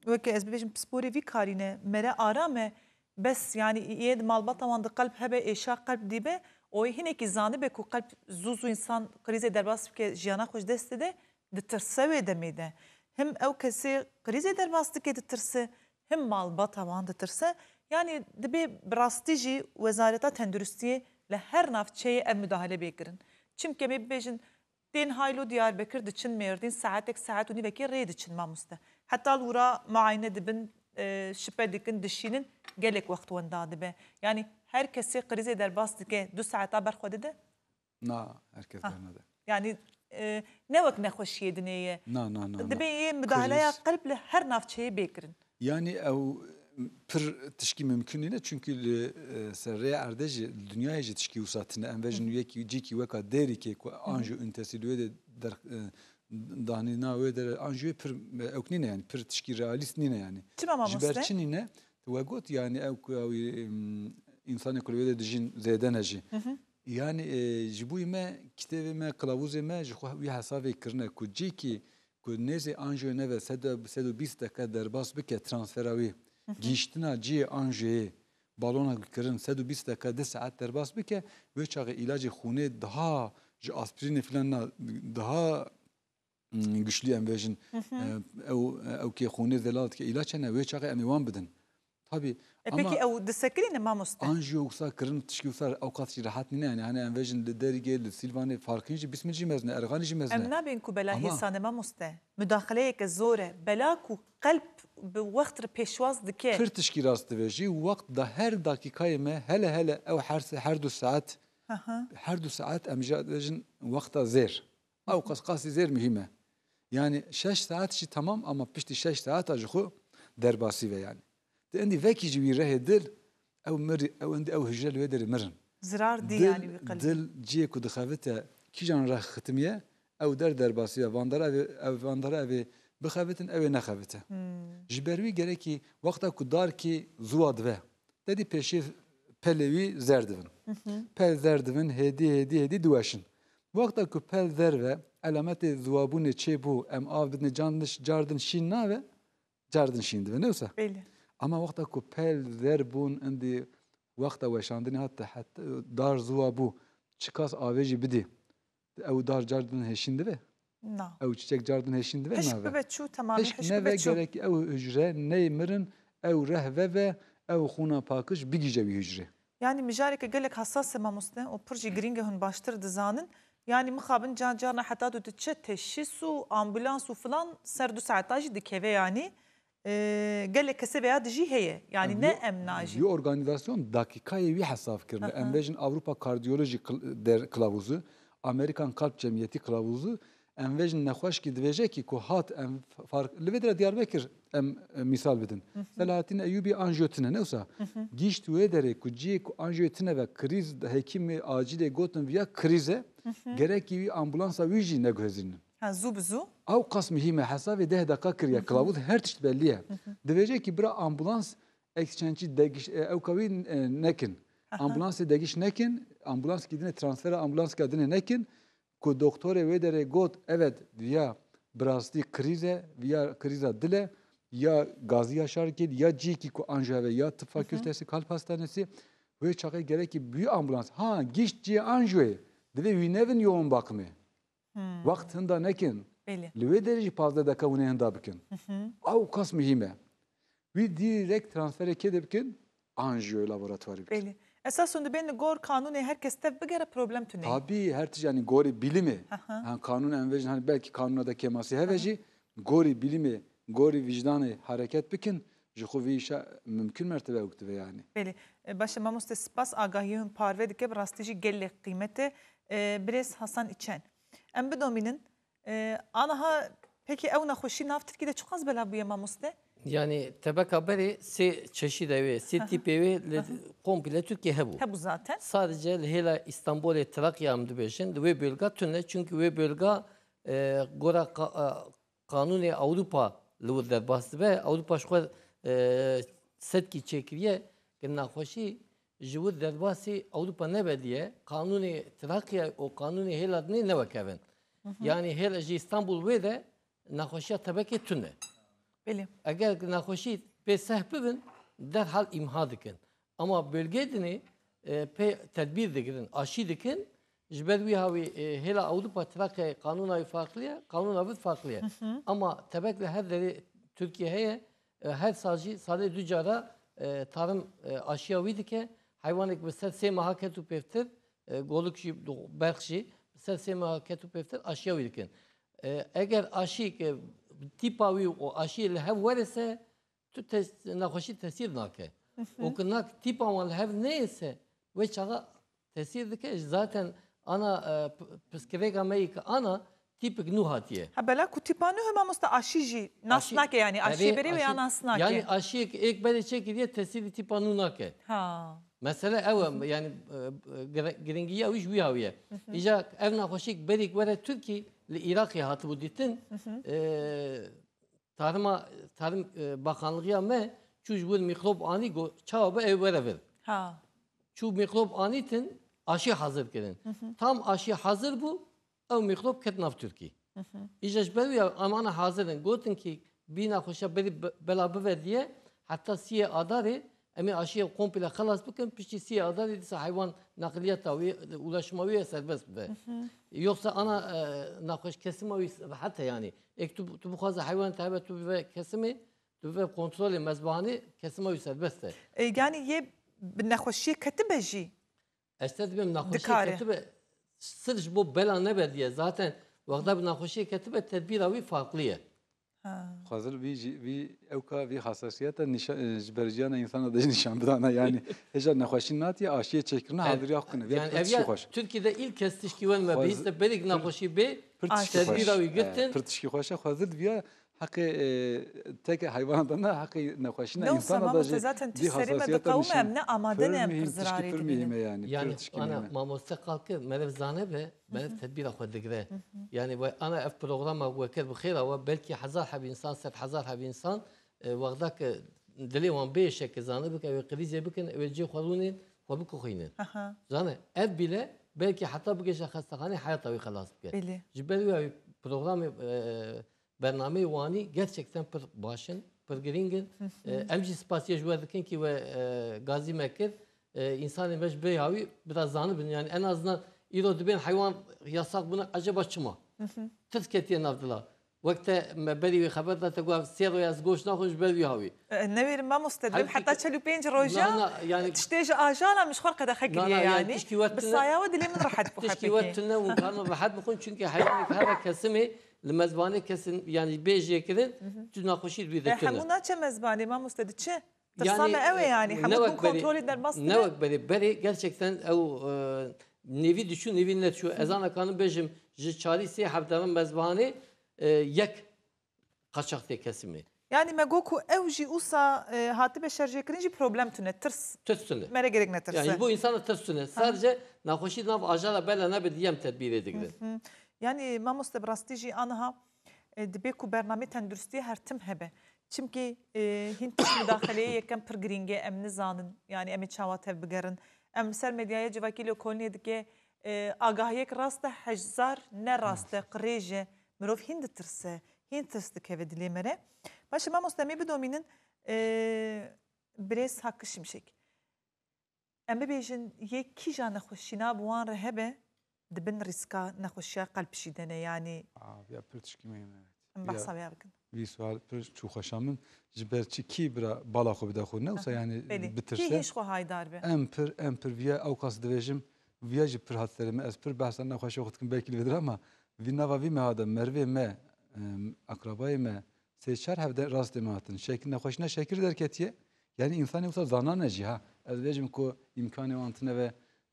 S1: veke ez bibejim spori vi karine mere arame bes yani yed malbat aman da kalp hebe eşa kalp dibe o hineki zanı be ku kalp zuzu insan krize derbas ke jiyana hoş deste de de tırsave demede. Hem ev kesi krize derbas dike de tırsı hem malbat aman da tırsı yani dibe brastici vezareta tendürüstiye le her navçeye ev müdahale bekirin. Çünkü چیم که ببیجن دین هایلو دیار بکر saat میردین ساعتک ساعت اونی وکی ری دچن Hatta حتی لورا معاینه دبن şüphe dikin dişinin gelek vakti onda dibe. Yani herkesi krize derbas dike du saata berxwede de?
S4: Na, herkes bernede.
S1: Yani e, ne vakit ne hoş yedineye?
S4: Na, na, na. Dibe müdahaleye
S1: kalple her navçeye bekirin.
S4: Yani ev Pır tişkî mümkün değil çünkü li e, serrê erdejê dünyayê jî tişkî wîsatine em ve ji nûyekî cîkî weka derîkê ku an ji üntesî wê de e, danîna wê de an ji e wê pir ew yani pır tişkî realist nîne yani ji ber çi nîne we got yani ew ku ew insanê ku de dijîn zêdene jî yani ji bûyî me kitêvê me kilavûzê me ji xwe wî hesavê kirine ku cîkî ku nêzê an ji wê neve sed û derbas bike transfera wî Giştina ci anjeyi balona kirin 120 dakika de saat derbas bike ve çağı ilacı xune daha ji aspirin filan daha hmm, güçlü em vejin ew ki xune zelat ki ilaç ne ve çağı em wan bidin. Tabii اما بكي او دسكرين ما مست انجي وكسا كرن تشكي وكسا اوقات شي راحت نينا يعني انا انفجن لدرجه لسيلفاني فاركينجي بسم جي مزنا ارغاني جي مزنا امنا
S1: بينكو بلا هي سانه ما مست مداخلهك الزوره بلاكو قلب بوقت بيشواز دكي كر
S4: تشكي راس تفجي وقت ده هر دقيقه ما هلا هلا او حرس هر دو ساعات هر دو ساعات امجا دجن وقتا زير او قصقاسي زير مهمه يعني شش ساعات شي تمام اما بشتي شش ساعات اجخو درباسي يعني دي عندي فاكي جوي راهي دل او مري او عندي او هجال ويدري مرن زرار دي يعني بقلبي دل جيك ودخافتا كي جان راه ختميه او در در باسيا فاندرا او فاندرا او بخافتن او نخافتا جبروي جركي وقتا كدار كي زواد به ددي بيشي pelevi zerdivin. Pel zerdivin hedi hedi hedi duaşın. Vakta ku pel zerve alameti zuabune çebu em avdine canlış cardın şinna ve cardın şindi ne olsa. Belli. اما وقتا کو پل ذر بون اندی وقتا وشاندن حتی حتی دار زوا بو چکاس آویجی بدی او دار جاردن هشینده به نه او چیچک جاردن هشینده به نه به
S1: چو تمامی هشک به چو گرک
S4: او هجره نیمرن او رهوه و او خونه پاکش بگیجه بی هجره
S1: yani mijareke gelek hassas mamusne o proje gringe hun baştır dizanın yani mıhabın can cana hatta dütçe teşhisu ambulansu falan serdu saataj dikeve yani.
S4: قال لك كسبها yani ne نا ام ناجي Bir organizasyon bir hesap kirme. Envejin Avrupa Kardiyoloji kılavuzu, Amerikan Kalp Cemiyeti kılavuzu envejin nexweş ki divêje ki ku hat em fark li vê derê Diyarbekir em e, misal bidin. Selahattin Eyyubi anjiyotine ne olsa gişt wê derê ku ciyê ku anjiyotine ve kriz hekimê acilê gotin veya krize gerek ki wî ambulansa vijine jî Zubzu. Av kasmihi mehasa ve deh dakika kiriye kılavuz her tişt belliye. Devece ki bira ambulans ekşençi degiş e, ev e, nekin. Ambulans degiş nekin, ambulans gidine transfer ambulans gidine nekin. Ku doktore vedere dere got evet ya brasti krize ya krize dile ya gazi yaşar ki ya ciki ku anjave ya tıp fakültesi kalp hastanesi ve çakı gerek ki büyük ambulans ha giş ci anjave. Deve nevin yoğun bakmıyor. وقت هندا نکن لوی درجی da دکه اونه هندا بکن او کس direkt وی دیرک ترانسفر که بکن آنژیو لابراتواری
S1: بکن beni gor kanunu herkes tev bir kere problem tüneyi.
S4: Tabii her tür yani gori bilimi, yani kanun envejin hani belki kanuna da keması heveci, gori bilimi, gori vicdanı hareket bükün, jikovi işe mümkün mertebe uktu ve yani.
S1: Beli, e, başta mamuste spas agahiyun parvedike bir rastici gelle kıymeti, e, bres Hasan içen. ام بدو منن peki evna hoşi naftir ki de çok az bela bu yema
S2: Yani tebeka beri se çeşit evi, se tip evi komple Türkiye hebu. Hebu zaten. Sadece hela İstanbul'e Trakya amdu beşin ve bölge tünle çünkü ve bölge e, gora ka, kanuni Avrupa lüvurlar bastı ve Avrupa şu kadar ki çekiriye gönna hoşi ji wir derbasî Ewropa nebe diye kanûnê Trakya û kanûnê hêla dinê neve kevin. Yani hêla ji İstanbul wê de naxweşiya tebekê tune. Belê. Eger naxweşî pê seh bibin derhal imha dikin. Ama bölge dinê e, pê tedbîr dikirin, aşî dikin. Ji ber wî hawî e, hêla Ewropa Trakyayê kanûna wî farkliye, kanûna wî farkliye. Ama tebek ve her derê Türkiye heye e, her sal jî salê du cara tarım aşiya wî dike hayvanek mesela sema haketu pefter golük şi berk şi mesela sema haketu pefter aşya virken. E, eğer aşı ki tipavi o aşı lehev verese tu nakhoşi tesir nake. O ki tipa mal lehev neyse ve çağa tesir dike zaten ana e, pskevega meyka ana tipik nuhatiye. Ha bela ku tipa kutipanu hemen usta aşiji nasnake yani aşiberi veya nasnake. Yani aşik ek beri çeki diye tesiri tipanu nake. Ha. Mesele ev yani e, e, giringiye uç bu yaviye. İca ev nahoşik berik vere Türkiye li Irak'ı hatı bu ditin. E, tarıma Tarım Bakanlığı'ya me çuş bu mikrop ani go çaba ev vere ver. Ha. Çu mikrop anitin aşı hazır kirin. Tam aşı hazır bu ev mikrop ketnaf Türkiye. İcaş beri ya amana hazırın. Gotin ki bina hoşa beri bela diye hatta siye adari Emin aşıya komple halas bıkın pişi siyada dediyse hayvan nakliyat ulaşmaviye serbest be. Yoksa ana e, nakış kesimi hatta yani ek tu, tu bu kaza hayvan tabi tu ve kesimi tu ve kontrolü mezbahani kesimi serbest de. E, yani ye nakışiye katibe ji. Estet bim nakışiye katibe sırf bu bela ne be diye zaten vakti bir nakışiye katibe tedbir avi farklıya.
S4: خازل وی وی او کا وی حساسیت برجیان insana da nişandırana yani heja naxoşin nati aşiye çekirne hadir yak kını. Yani evya
S2: Türkiye'de ilk kez tişkivan ve biz de bedik naxoşi be
S4: tedbira uygittin. Tırtışki e, hoşa hazır diye حق تک حیوانات نه حق نخوشی نه انسان داشت zaten tişlerime de kavmem ne amadenem kızrar etmeyim
S3: yani yani ana
S2: mamosta kalkı merev zane ve merev tedbir akhoy digre yani ve ana ev programa ve ker bu khira ve belki hazar hab insan set hazar hab insan e, vaqdak e, dili wan be şek zane bu ke krize bu ken evci khoruni ve bu khoyne zane ev bile belki hatta bu ke şahastane hayat tabi خلاص bile jibel ve programı e, برنامه وانی گرچک تن پر باشن پر گرینگن ام جی سپاسیه جوه دکن که و گازی مکر insan emej beyavi biraz zanı bin yani en azından ilo dibin hayvan yasak buna acaba çıma. Tısketiyen avdılar. وقت ما بدي وخبرنا تقول سير ويا زغوش ناخذ بدي هاوي
S1: النبي ما مستدرب حتى تشلو بينج روجا
S2: يعني تشتيج اجالا مش خلق هذا خكلي يعني بس صايا ودي من رحت بحكي تشكي وقت لنا وكان بحد بكون چونكي حيوانك هذا كسمي Li kesin yani bejiyê kirin tu naxweşî bi dikine. Hemû
S1: naçe mezbanê ma mustedi çi? Yani, eve yani. Hemû kun kontrol eder bastı. Ne vak
S2: beri. Beri gerçekten ev e, nevi düşü nevi net şu. Ezan akanı bejim ji çarî sê hevdarın mezbanê e, yek kaçak tê kesimi.
S1: Yani me goku ev jî usa e, hatibe şerje kirin jî problem tune tırs. Tırs tune. Mere gerek ne tırsı. Yani bu
S2: insana tırs tune. Sadece naxweşî nav ajara bela ne bediyem tedbir edikdir.
S1: یعنی مامۆستە ڕاستیژی ئاها دبێ و بەرنامی تەندروستی هەرتم هەبێ چمکی هین مداخلەیە یەکەم پرگرینگە ئەم نزانن یعنی ئەمە چاوات هەب بگەرن ئەم سەر مدیایە جوواکی لە کۆنیە دکێ ئاگاهەیەک ڕاستە حەزار نەڕاستە قڕێژە مرۆڤ هین دترسە هین ترس dikeve dilêmere Başa mamoste me bidomînin birêz hakkı şimşek. Em bibêjin yê kîja nexweşîna buwan re hebe دبن ريسكا نخوشيا قلب شيدنا يعني
S4: اه بيا برتش كيما بحصا بيا بكن وی سوال پر چو خوشم من جبر چی کی برا بالا خو بده خو نه وسا یعنی بترسه کی هیچ خو
S1: هایدار به ام
S4: پر ام پر ویا او کاس دویجم ویا جی پر هاتلرم از پر بحثا نه خوش وقت کم بلکی ودر اما وی نوا وی مه ادم مروی مه اقربای مه سه چهار هفته راست ما هاتن شکل نه خوش نه شکر درکتیه یعنی انسان وسا زانانه جی ها از ویجم کو امکان وانتنه و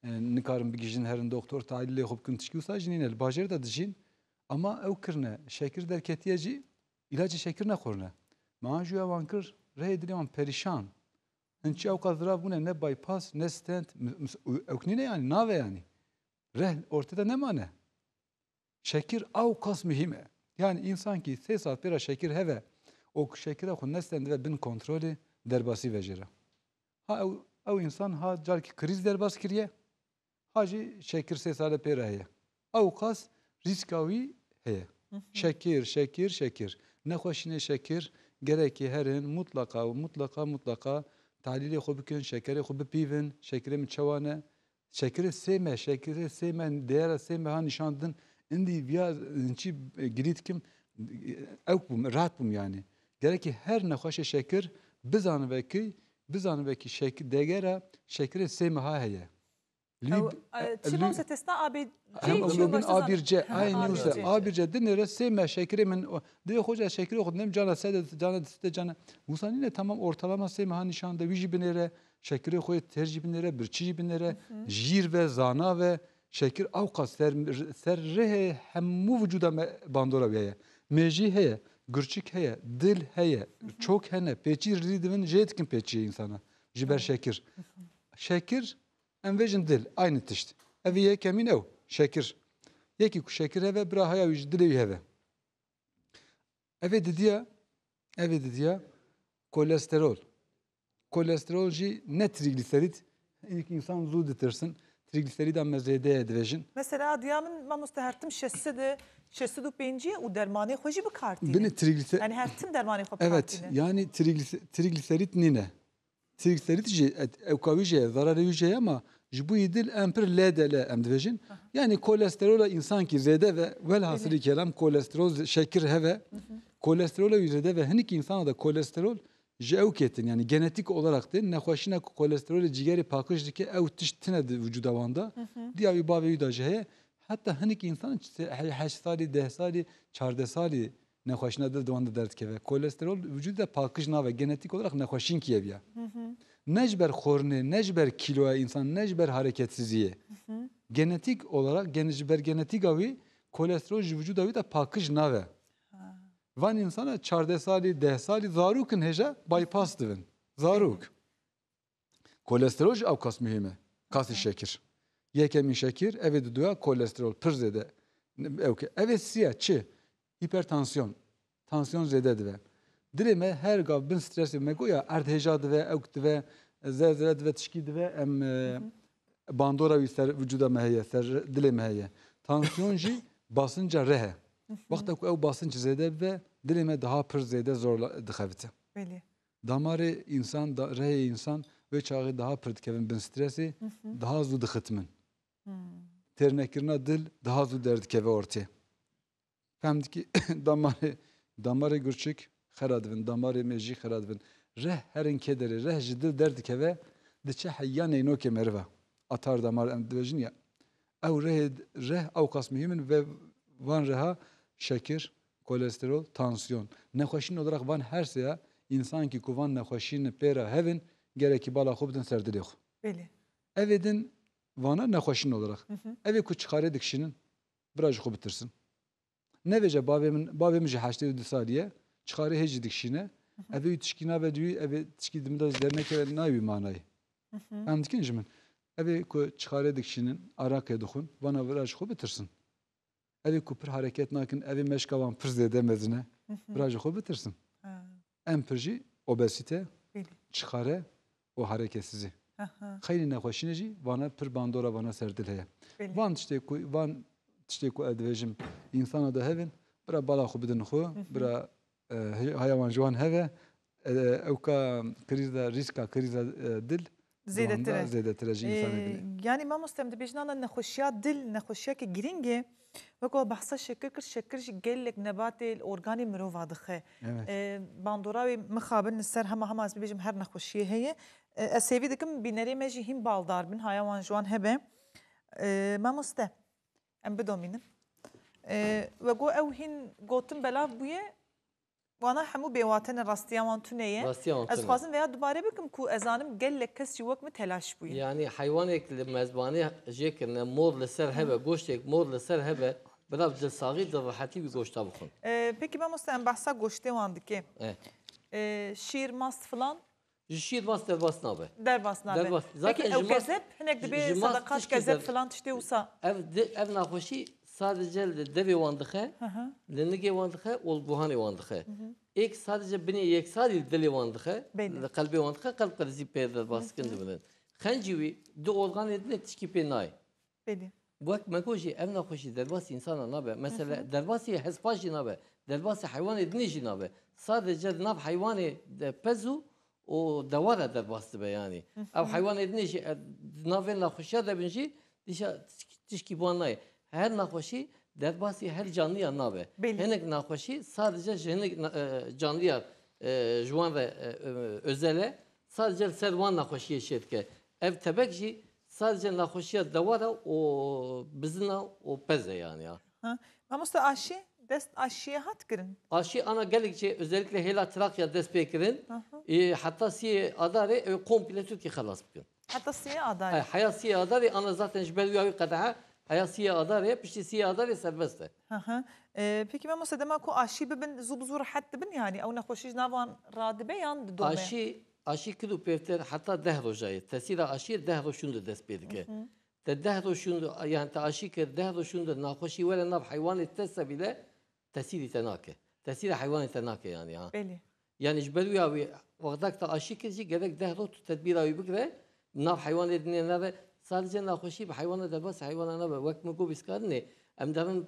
S4: ee, Nikarın bir bigijin herin doktor tahlil xop kin tişkî sa jinên el bajer de dijîn ama ew kirne şekir derketiye jî ilacı şekir ne Ma ju evan kır, rê dilê perişan. perîşan. Hinçî ew qazira bûne ne bypass ne stent ew yani nave yani. Reh ortada ne mane. Şekir ew kas mühime. Yani insan ki 3 saat pêra şekir heve ok şekira xwe stent ve bin kontrolü derbasî vejera. Ha ew ew insan ha carki kriz derbas kiriye. Hacı şekir sesale peraye. Avkas riskavi heye. Şekir, şekir, şekir. Ne hoşine şekir. Gerek ki herin mutlaka, mutlaka, mutlaka talili hobikün, şekeri hobipivin, şekeri mi çavane. Şekeri sevme, şekeri sevme, değere sevme ha nişandın. Indi viya inçi e, girit kim e, evk rahat bum yani. Gerek ki her ne hoşe şekir bizan veki, bizan veki şekir, degere şekeri sevme ha heye. Lib Çilam
S1: setesna A1C A1C aynı yüzde
S4: A1C dinlere seme şekri min diye hoca şekri okudum nem cana sede cana sede cana Musa yine tamam ortalama seme hani şanda vici binlere şekri koy tercih bir birçi binere jir ve zana ve şekir avka ser hem hemmu vücuda bandora veye meji heye gırçık heye dil heye çok hene peçi ridivin jetkin peçi insana jiber şekir şekir envejin dil aynı tişt. Evi ye kemin ev şekir. Yeki ku şekir heve brahaya vic dil heve. Evi didiya evi didiya kolesterol. Kolesterol ji ne trigliserit ilk insan zu ditirsin. Trigliseriden mezede edvejin.
S1: Mesela diyamın ma mustehertim şesse de şesse du penci u dermane hoji bir kartini.
S4: Beni trigliserit. Yani
S1: hertim dermane hoji Evet
S4: yani trigliserit nine. Tirikteritici şey, e evkavijeye, zararı yüceye ama bu idil emper LDL emdvejin. Yani kolesterola insan ki zede ve velhasılı kelam kolesterol şeker heve. Kolesterola yüzede ve henik insana da kolesterol jevketin yani genetik olarak da nekhoşina kolesterolü ciğeri ki ev tiştine vücuda vanda. Diğer bir baveyü da jeye. Hatta henik insan 8 sali, 10 sali, 40 sali ne nexweşina de dewan dert derdkeve. Kolesterol vücudda pakij nave genetik olarak ne nexweşin kiye biya. Necber korne, necber kiloya insan, necber hareketsizliğe. genetik olarak, genecber genetik avi kolesterol vücuda avi da pakij nave. Van insana çarde sali, deh sali zarukin heja bypass divin. Zaruk. Kolesterol av kas mühime. Kasi şekir. Yekemi şekir, evet duya kolesterol pırzede. Ev siyah çi hipertansiyon, tansiyon zede dibe. Dirime her gav bin stres yemek o ya ve dibe, ek dibe, zelzele dibe, tişki dibe em e, bandora bir vücuda meheye, ser dile meheye. Tansiyon basınca rehe. Vakta ku ev basınca zede ve dilime daha pır zede zorla dikhavite. Belli. Damarı insan, da, rehe insan ve çağı daha pır dikhavin bin stresi, daha zu dikhitmin. Hmm. Ternekirna dil daha zu derdikeve ortaya ki damarı damarı gürçük xeradvin, damarı mejji xeradvin. Reh herin kederi, reh jidil derdike ve diçe heyyaney noke merve. Atar damar em dvejin ya. Ev reh reh ew qas ve van reha şekir, kolesterol, tansiyon. Nexweşîn olarak van her seya insan ki kuvan nexweşîn pera hevin gerekî bala xwe bidin ser dilê xwe. vana nexweşîn olarak. Evi ku çixarê dikişînin, biraj xwe bitirsin. Ne bavê bavê min ji heştê disaliye çixarê hê jî dikşîne evê wî tişkîna ve dîwî evê tişkî dimda dernekeve nayê wî manayê mhm. em dikin ji min evê ku çixarê dikşînin Araqê dixwin vana vira ji xwe bitirsin evê ku pir hereket nakin evi meşkavan van pir zêde mezine vira mhm. ji xwe bitirsin em pir jî obesîte çixare û hereketsizî xeylî nexweşînê jî vana pir bandora vana serdil heye van tiştê ku van tiştê ku ez insana da hevin bira bala xwe bidin xwe bira e, hayawan ji wan heve ew e, ka krîza rîska krîza e, dil zêdetir e zêdetir e jî insanê
S1: yani mamostem dibêjnana nexweşiya dil nexweşiyekê giring e Veko bahsa şekir kir şeker jî gelek nebatê organê mirova dixe. Bandora wê mixabin ser hama hema ez bibêjim her xoşya heye. Ez dikim bînerê me jî baldar bin hayvan wan hebe, wan hebe. em bidomînin. و گو او هین گوتم بلاف بویه وانا همو بیواتن راستیا وان تونه از خوازم ویا دوباره بکم کو ازانم گل کس جو وکم تلاش بویه
S2: یعنی حیوانک مزبانی جکرنه مور لسر هبه گوشتک مور لسر هبه بلاف دل ساغی دل راحتی بی گوشتا بخون
S1: پکی با مستن بحثا گوشته وان دکه شیر ماست
S2: فلان Jişir bas derbas nabe.
S1: Derbas nabe. Derbas. Zaten Peki ev gazep, hinek de bir sadakaş
S2: gazep falan tişte usa. Ev, ev nahoşi sadece devi vandıxe, lendige vandıxe, olguhane vandıxe. Ek sadece beni yek sadece deli vandıxe, kalbi vandıxe, kalp krizi peyda baskındı bunun. Xencivi du olgan edine tişki penay. Beni. Bak mekoji evna hoşi derbas insana nabe. Mesela derbasi hespaji nabe. Derbasi hayvan edine jinabe. Sadece nab hayvanı pezu o davara derbastı be yani. Ev hayvan edine jinabe na hoşya de benji dişa tişki banay. her nahoşi derbasi her canlı ya nabe. Henek nahoşi sadece jenek e, canlı ya e, juan ve e, özele sadece serwan nahoşiye şetke. Ev tebek sadece nahoşiya davara o bizina o peze yani ya.
S1: Ha. Mamusta aşi dest aşiye hat kirin.
S2: Aşi ana gelikçe özellikle hela Trakya dest pekirin. E, hatta si adare e, komple Türkiye halas bugün.
S1: Hatta si adare. Hayat
S2: haya si adare ana zaten jbel yuavi kadaha היה سي آذار هي بشتي سي آذار سربسته
S1: اها پێکی مە سەدەماکو ئاشی ببن زوو بزور حەت بن ینی ئەو نەخۆشیش ناوان ڕادبەیان ئاشی
S2: ئاشی کرد و پێتر حتا ده ڕۆژایە تەسیرا ئاشیە ده ڕۆشون دەست پێ دکە تە ده ڕۆشون یان تا ئاشی کرد ده ڕۆشون ناخۆشی وەرە ناو حیوانی تەسەبیلە تەسیری تەناکە تەسیرا حیوانی تەناکە یانی ها یانیش بەرویاوی وەغداک تا ئاشی کردی گەرەک ده ڕۆ تدبیراوی بگرە ناو حیوانێ دنێ نەڕێ Sadece nahoşi bir hayvana bas hayvana ne be. Vek mi gobiz karne. Em derin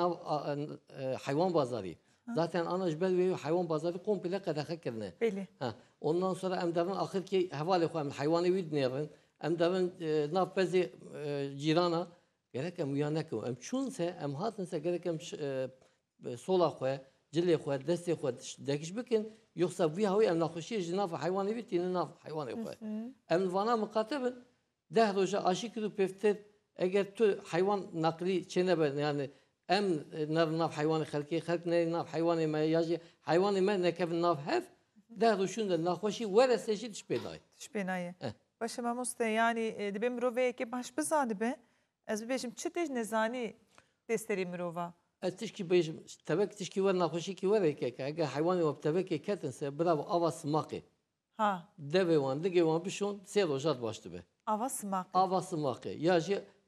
S2: nav e, hayvan bazarı. Zaten anaj bel ve hayvan bazarı komple kadehe kirne. Beli. Ha. Ondan sonra em derin ahir ki hevale koyam hayvanı vid nerin. Em derin nav bezi e, cirana. Gerek em uyanak em çünse em hatınsa gerek em e, sola koy. Cilê xwe destê xwe dekiş bikin yoksa vî hawî em naxweşiyê ji nav haywanê wî tînin nav haywanê xwe. Em vana miqate ده روزه عاشق رو پفته اگر تو حیوان نقلی چه نبرن یعنی ام نر ناف حیوان خلکی خلق نه ناف حیوان ما یاجی حیوان ما نکف ناف هف ده روشون ده ناخوشی ورسشی تشپینای
S1: تشپینای Başıma muste yani e, dibe mirove ki baş biza dibe. Ez beşim çitiş nezani desteri mirova.
S2: Ez tişki beşim tebek tişki var nahoşi ki var ekek. Aga hayvanı ve tebek eketin se bravo ava smakı. E. Ha. Deve van dige van bişon şey se rojat baştı be. Ava smakı. Ava smakı. Ya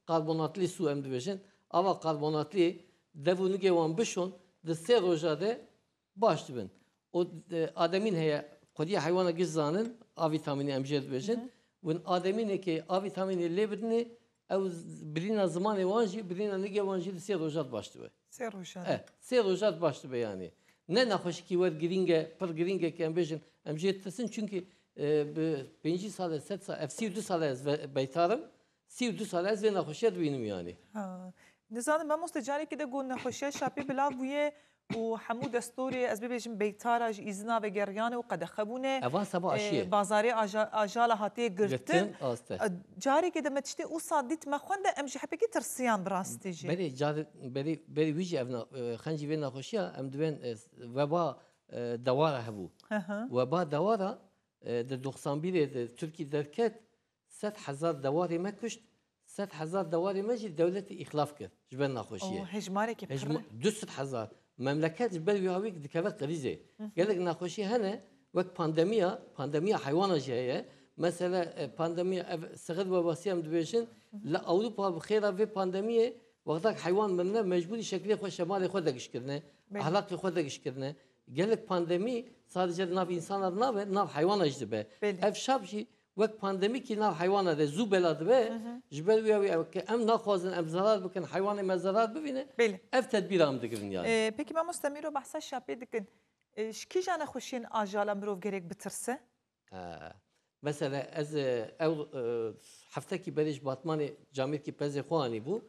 S2: karbonatlı su em dibêjin. Ava karbonatlı devûnikê wan bişon di sê roja de baş dibin. O e, ademîn heye qudiya heywana giz zanin A vitamini em jê dibêjin. Win ademînekê A vitamini lê bidinê ew birîna zimanê wan jî birîna nigê wan jî de baş dibe.
S3: Sê roja. Eh,
S2: sê roja baş dibe yanî. Ne naxweşikî ki pir girîngekê em bêjin em jê tisin çünkü پنجی سال ست سال اف سی دو سال از بیتارم سی دو سال از وینا خوشیت بینم یعنی
S1: نزانم من مستجاری که ده گو نخوشیت شاپی بلا بویه و همو دستوري از بيجم بيتارا ايزنا بغريانه وقد خبونه
S2: بازاري اجاله هاتي گرتن
S1: جاري كده متشتي او صادت ما خوند امشي حبكي ترسيان براستي
S2: جي بري جاري بري بري ويجي افنا خنجي بينا خوشيا ام دوين وبا دواره هبو وبا دواره در 91 ترکی درک کرد 100 هزار دواری ما کشت 100 هزار دواری ما جی دولت اخلاف کرد جبر ناخوشیه هجماره که هجم 200 هزار مملکت جبر ویاویک دکوه قریزه گلک ناخوشی هنه وک پاندمیا پاندمیا حیوانه جهه مثلا پاندمیا سغد و واسی هم دویشن ل اوروبا بخیر و پاندمیه وقتا حیوان ممنه مجبوری شکلی خود شمال خود دگش کرنه احلاق خود دگش کرنه گلک پاندمی sadece nav insan nav ve nav hayvan ecdibe. Ev şabji وەک پاندەمیکی ناو حیوانە دە زوو بەلادبێ ji ber wê kە ئەم naxwazin em zelat bikin heywanê me zelat bibîne ev tedbîram dikirin ya.
S1: Peki me mustemîro
S2: behsa şapê dikin şikî jane xşiyên ajala mirov gerek bitirse? Mesela ez ew e, heftekî berêj batmanê camêkî pezê xwanî bû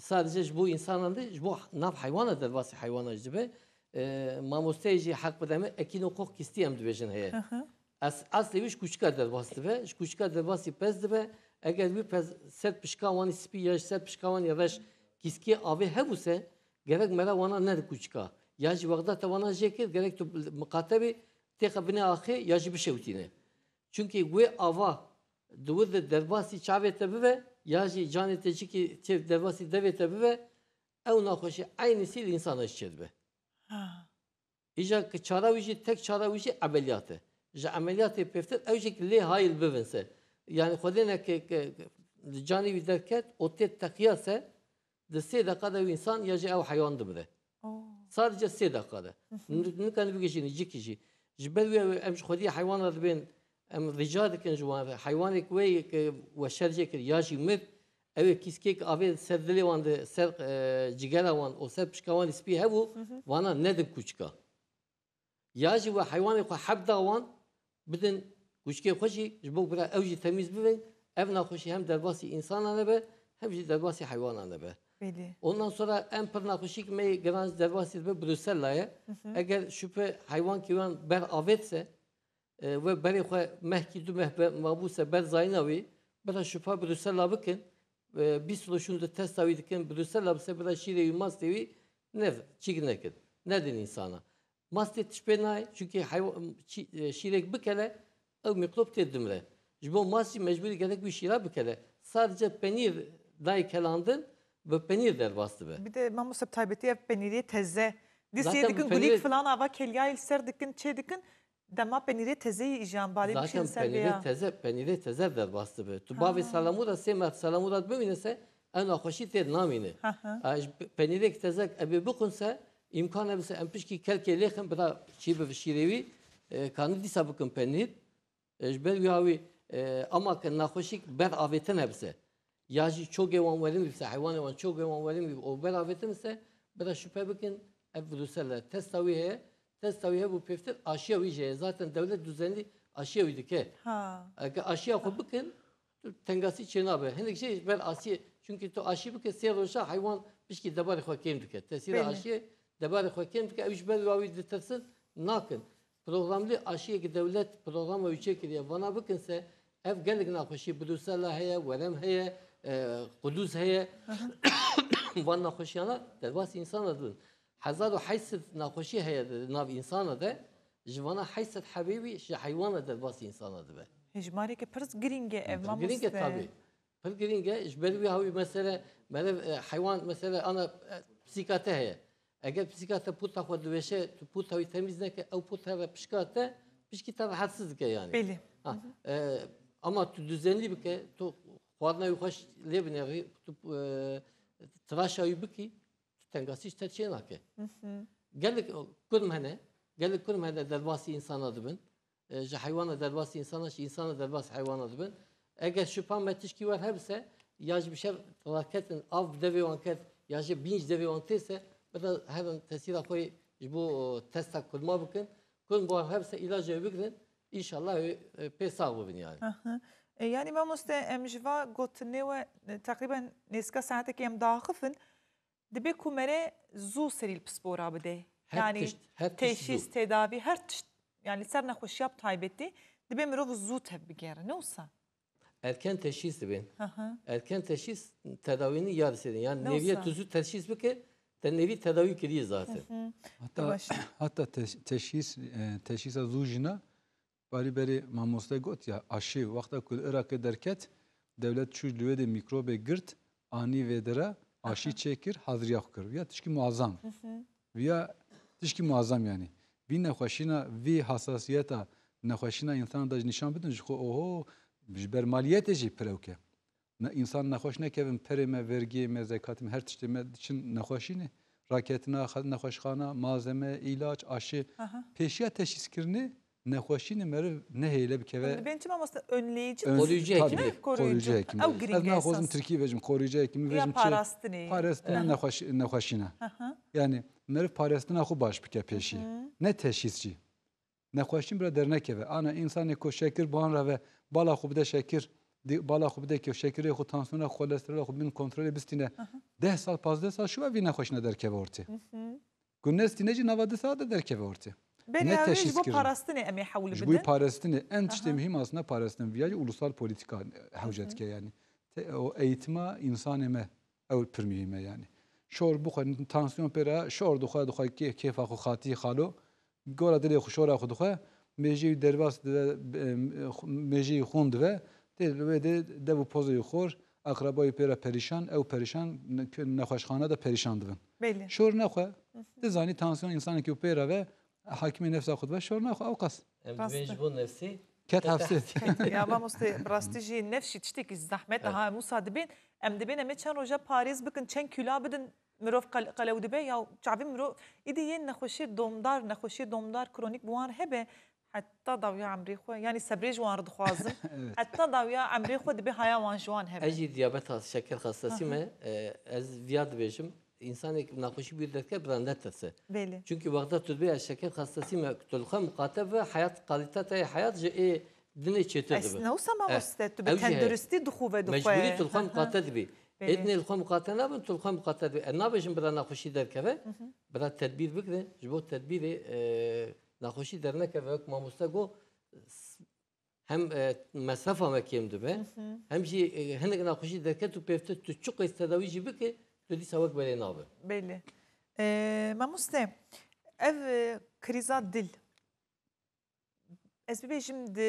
S2: sadece ji bo insanan de ji bo nav heywana derbasî heywana ji dibe. مامۆستایژی حەق بدەمە ئەکینۆ خۆخ کیستیم دبێژن هەیە ئاسلویش کوچکە دەرباستبێ کوچکە دەرباستی پێس دەبێ ئەگەر وی سەر پشکوانی سپی یاش سەر پشکوانی ڕێش کیسکی ئاێ هەبووسە گەرەک مەرە وانا نەر کوچکە یاجی وەغدا تەوانا ژێ کرد گەرەک تو مقاتەبی تێخە بنێ ئاخێ یاجی بشەوتینێ چونکی گوێ ئاوا دوور دەرباسی چاوێتە ببێ یاجی جانێ تێچکی تێ دەرباسی دەوێتە ببێ ئەو ناخۆشی ئاینسی ئینسانەش چێت بێ İca ki çara vücü tek çara vücü ameliyatı. İca ameliyatı peftet evcik le hayil bivinse. Yani kodene ki cani vi derket o tet takiyase de se dakikada bir insan yaca ev hayvan dibire. Sadece se dakikada. Nikan bir kişi, iki kişi. Jibel ve emş kodi hayvanlar bin em rica dikin hayvanik ve ve şerce ki yaşı mırt ev kiskek avet serdeli wan de ser e, cigera o ser pişka wan ispi hevu vana nedir kuçka. Ya ji ve hayvanê xwe hebda wan bidin kuçkê xwe jî ji bo temiz bibin ev koşu hem derbası insana nebe hem de derbası haywana nebe. Belli. Ondan sonra en pır naxweşîk me giran derbasî dibe Brusella'ya. Eğer şüphe hayvan ki wan ber avetse ve berê xwe mehkî du mehbe mabûse ber zayna wî bira şüphe Brusella bikin. Ee, bir sürüşünüzde test avidikken Brüssel abse bir aşire yumaz devi ne çiğneket. Neden insana? Mastet şpenay çünkü hayvan e, şirek bir kere ev mikrop tedimle. Jbo masi mecburi gerek bir şira bu kere. Sadece penir day kelandın ve penir der bastı be. Bir de mamusep taybeti ev peniriye
S1: teze. Dis yedikin gulik falan ava kelya ilser dikin çedikin. دما پنیره تزه جان بالی بشین سر پنیره
S2: تزه پنیره تزه در باسته be. تو باوی سلامورا سه مر سلامورا ببینه سه en akhoşi te namine. Penirek tezek ebe bu imkan ebse empiş ki kelke lehem bra çibe ve şirevi kanı disa bakın penir. Ejber yavi ama kan nakhoşik ber aveten ebse. Yaji çok evan verim bise hayvan evan çok evan verim o ber aveten ise bra şüphe bakın ev Testavi testaviye test bu piftir aşiya viceye. Zaten devlet düzenli aşiya vidike. Ha. Aşiya hubukun tengasi abi. Hendek şey Ben asiye. Çünkü to aşiya buke seyir olsa hayvan pişki debari ekhoa kem duke. Tesira aşiya debar ekhoa kem duke. Eviş bel vavi detersin nakin. Programlı aşiya ki devlet programı üçe kiriye. Bana bukinse ev gelek nakhoşi şey, Brusela heye, Verem heye, e, Kudüs heye. Van nakhoşiyana derbas insan adın. هزار و حیصد ناخوشی هیا ناو انسان ده جوانا حیصد حبیبی شی حیوان ده باس انسان ده به
S1: هجماری که پرس گرینگه اف ما گرینگه تابی
S2: پر گرینگه جبروی هاوی مثلا مره حیوان مثلا انا پسیکاته هیا اگر پسیکاته پوتا خود دوشه تو پوتا وی تمیز نکه او پوتا را پشکاته پشکی تا حدسز که یعنی بله اما تو düzenli بکه تو خواهد نیوخش لب نگی تو تراشایی بکی تنگاسی شته چی نکه گلک کرم هنه گلک کرم هنه درواسی انسان دبن ج حیوان درواسی انسان ش انسان درواس حیوان دبن اگر شپام متش کی ور هبسه یاج بشه راکتن آف دوی وانکت یاج بینج دوی وانتیسه بدا هرن تسیرا خوی جبو تستا کرما بکن کرم بو هبسه ایلاج بگیرن انشالله پیسا ببین یعنی يعني ما مست امجوا قلت نوا
S1: تقريبا نسكا ساعتك يم ضاخفن dibe kumere zu seril psporabide. Yani teşhis, tedavi, her tişt yani ser naxweş yap taybetti. Dibe mirov zu tebbiger. Ne olsa?
S2: Erken teşhis dibin. Erken teşhis tedavinin edin. Yani neviye tuzu teşhis bir ki nevi tedavi kiriyor zaten.
S3: Hatta
S4: hatta teşhis e, teşhis zujina bari beri mamosta got ya aşı vakta kul Irak'ı derket devlet şu lüve mikrobe girt ani vedera Aşı çekir, hazır yakır. Ya tişki muazzam. Ya tişki muazzam yani. Bir nexweşîna vî hassasiyeta nexweşîna însanan da nîşan bidin ji xwe oho ji ber maliyetê jî pirewke. Ne insan nexweş nekevin perê me, vergiyê me, zekatê me her tiştê me için nexweşînê. Raketina, nexweşxana, malzeme, ilaç, peşiye teşhis teşhîskirinê ne Nehoşini meri ne neheyle bir keve.
S1: Bentim ama önleyici. Ön, koruyucu hekim. Koruyucu, koruyucu hekim. Ev gringe esas. Nehozum Türkiye
S4: vecim koruyucu hekimi vecim. Ya şey, parastini. Parastini nehoşine. Yani meri parastini akı baş bir kepeşi. Ne teşhisçi. Ne Nehoşin bile dernek eve. Ana insan eko şekir banra ve bala kubde şekir. Bala kubde ki şekeri ku tansiyona kolesterol ku bin kontrolü bistine. Deh sal pazde sal şu evi der derkeve orti. Günnes dineci navadı sağda derkeve orti ne teşhis bu
S1: parastinê Ji bo
S4: parastinê en tiştê mühim aslında parastin viyayî ulusal politika hewcetke yani. O eğitime insanê me ew pir yani. Şor bu tansiyon pera şor duxa duxa keyfa xu khati xalo gora dilê xu şora xu duxa dervas mejî xun dibe tê de wê de dev û pozê xor akrabayê pêra perîşan ew perîşan nexweşxana da perîşan dibin. Şor nexwe dizanî tansiyon insanekî pêra ve حاکمی نفس خود و شور نخو اوقس
S2: دوینج بو نفسی
S4: كات حفصت يا باموس
S1: براستيجي نفشي تشتيك الزحمه ها موسى دبين ام دبين ام تشان روجا باريس بكن تشان كلا بدن مروف قلو دبي يا تعبين مرو ايدي ين نخوشي دومدار نخوشي دومدار كرونيك بوار هبه حتى ضويا عمري خو يعني سبريج وان خوازم حتى ضويا عمري خو دبي هيا وان جوان هبه اجي
S2: ديابت شكل خصاصي ما از فياد بيجم insan nakuşi bir derke brandet etse. Belli. Çünkü vakta tutbeye şeker hastası mı tulka mukate ve hayat kalitete hayat e dini çetirdi. Esna o sama ustetü e, be tendüristi
S1: duhu ve duhu. Mecburi tulka mukate dibi.
S2: Edne tulka mukate ne ben tulka mukate dibi. E ne bejim bra nakuşi derke ve bra tedbir bikre. Jibo tedbiri e, nakuşi derneke ve yok mamusta go hem e, masrafa mekemdi Hem şey e, hendik nakuşi derken tu pefte tu çok istedavi gibi ki Ljudi sabah böyle bëjnë nave.
S1: Belli. ما ee, مستم ev e, kriza dil. Ez bir şimdi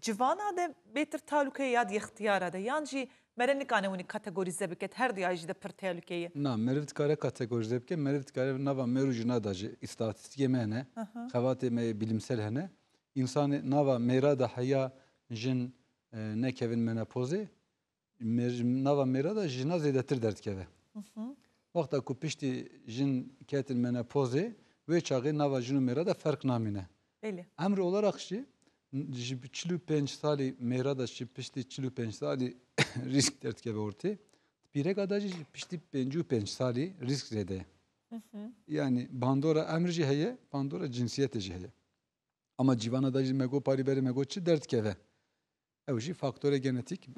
S1: civana da betir talukaya ya da ihtiyara da. Yani jî merenik ane onu kategorize biket her diya jide pır tehlikeye.
S4: Na merivit kare kategorize biket merivit kare nava merucuna da jî istatistik mehne, havate me bilimsel hene. İnsan nava mera da haya jin e, ne kevin menopozi, nava mera da jina zedetir dert keve. Vakta ku piştî jin ketin menopozê wê çaxê nava jin û mêra de ferq namîne. Emr olarak jî ji çilû pênc salî da jî piştî çilû pênc salî risk derdikeve ortê. Pîreka da jî piştî pêncû pênc salî risk zêde yani bandora emr jî heye, bandora cinsiyet jî heye. Ama civana da jî mego parî mego çi derdikeve. Ew jî faktöre genetik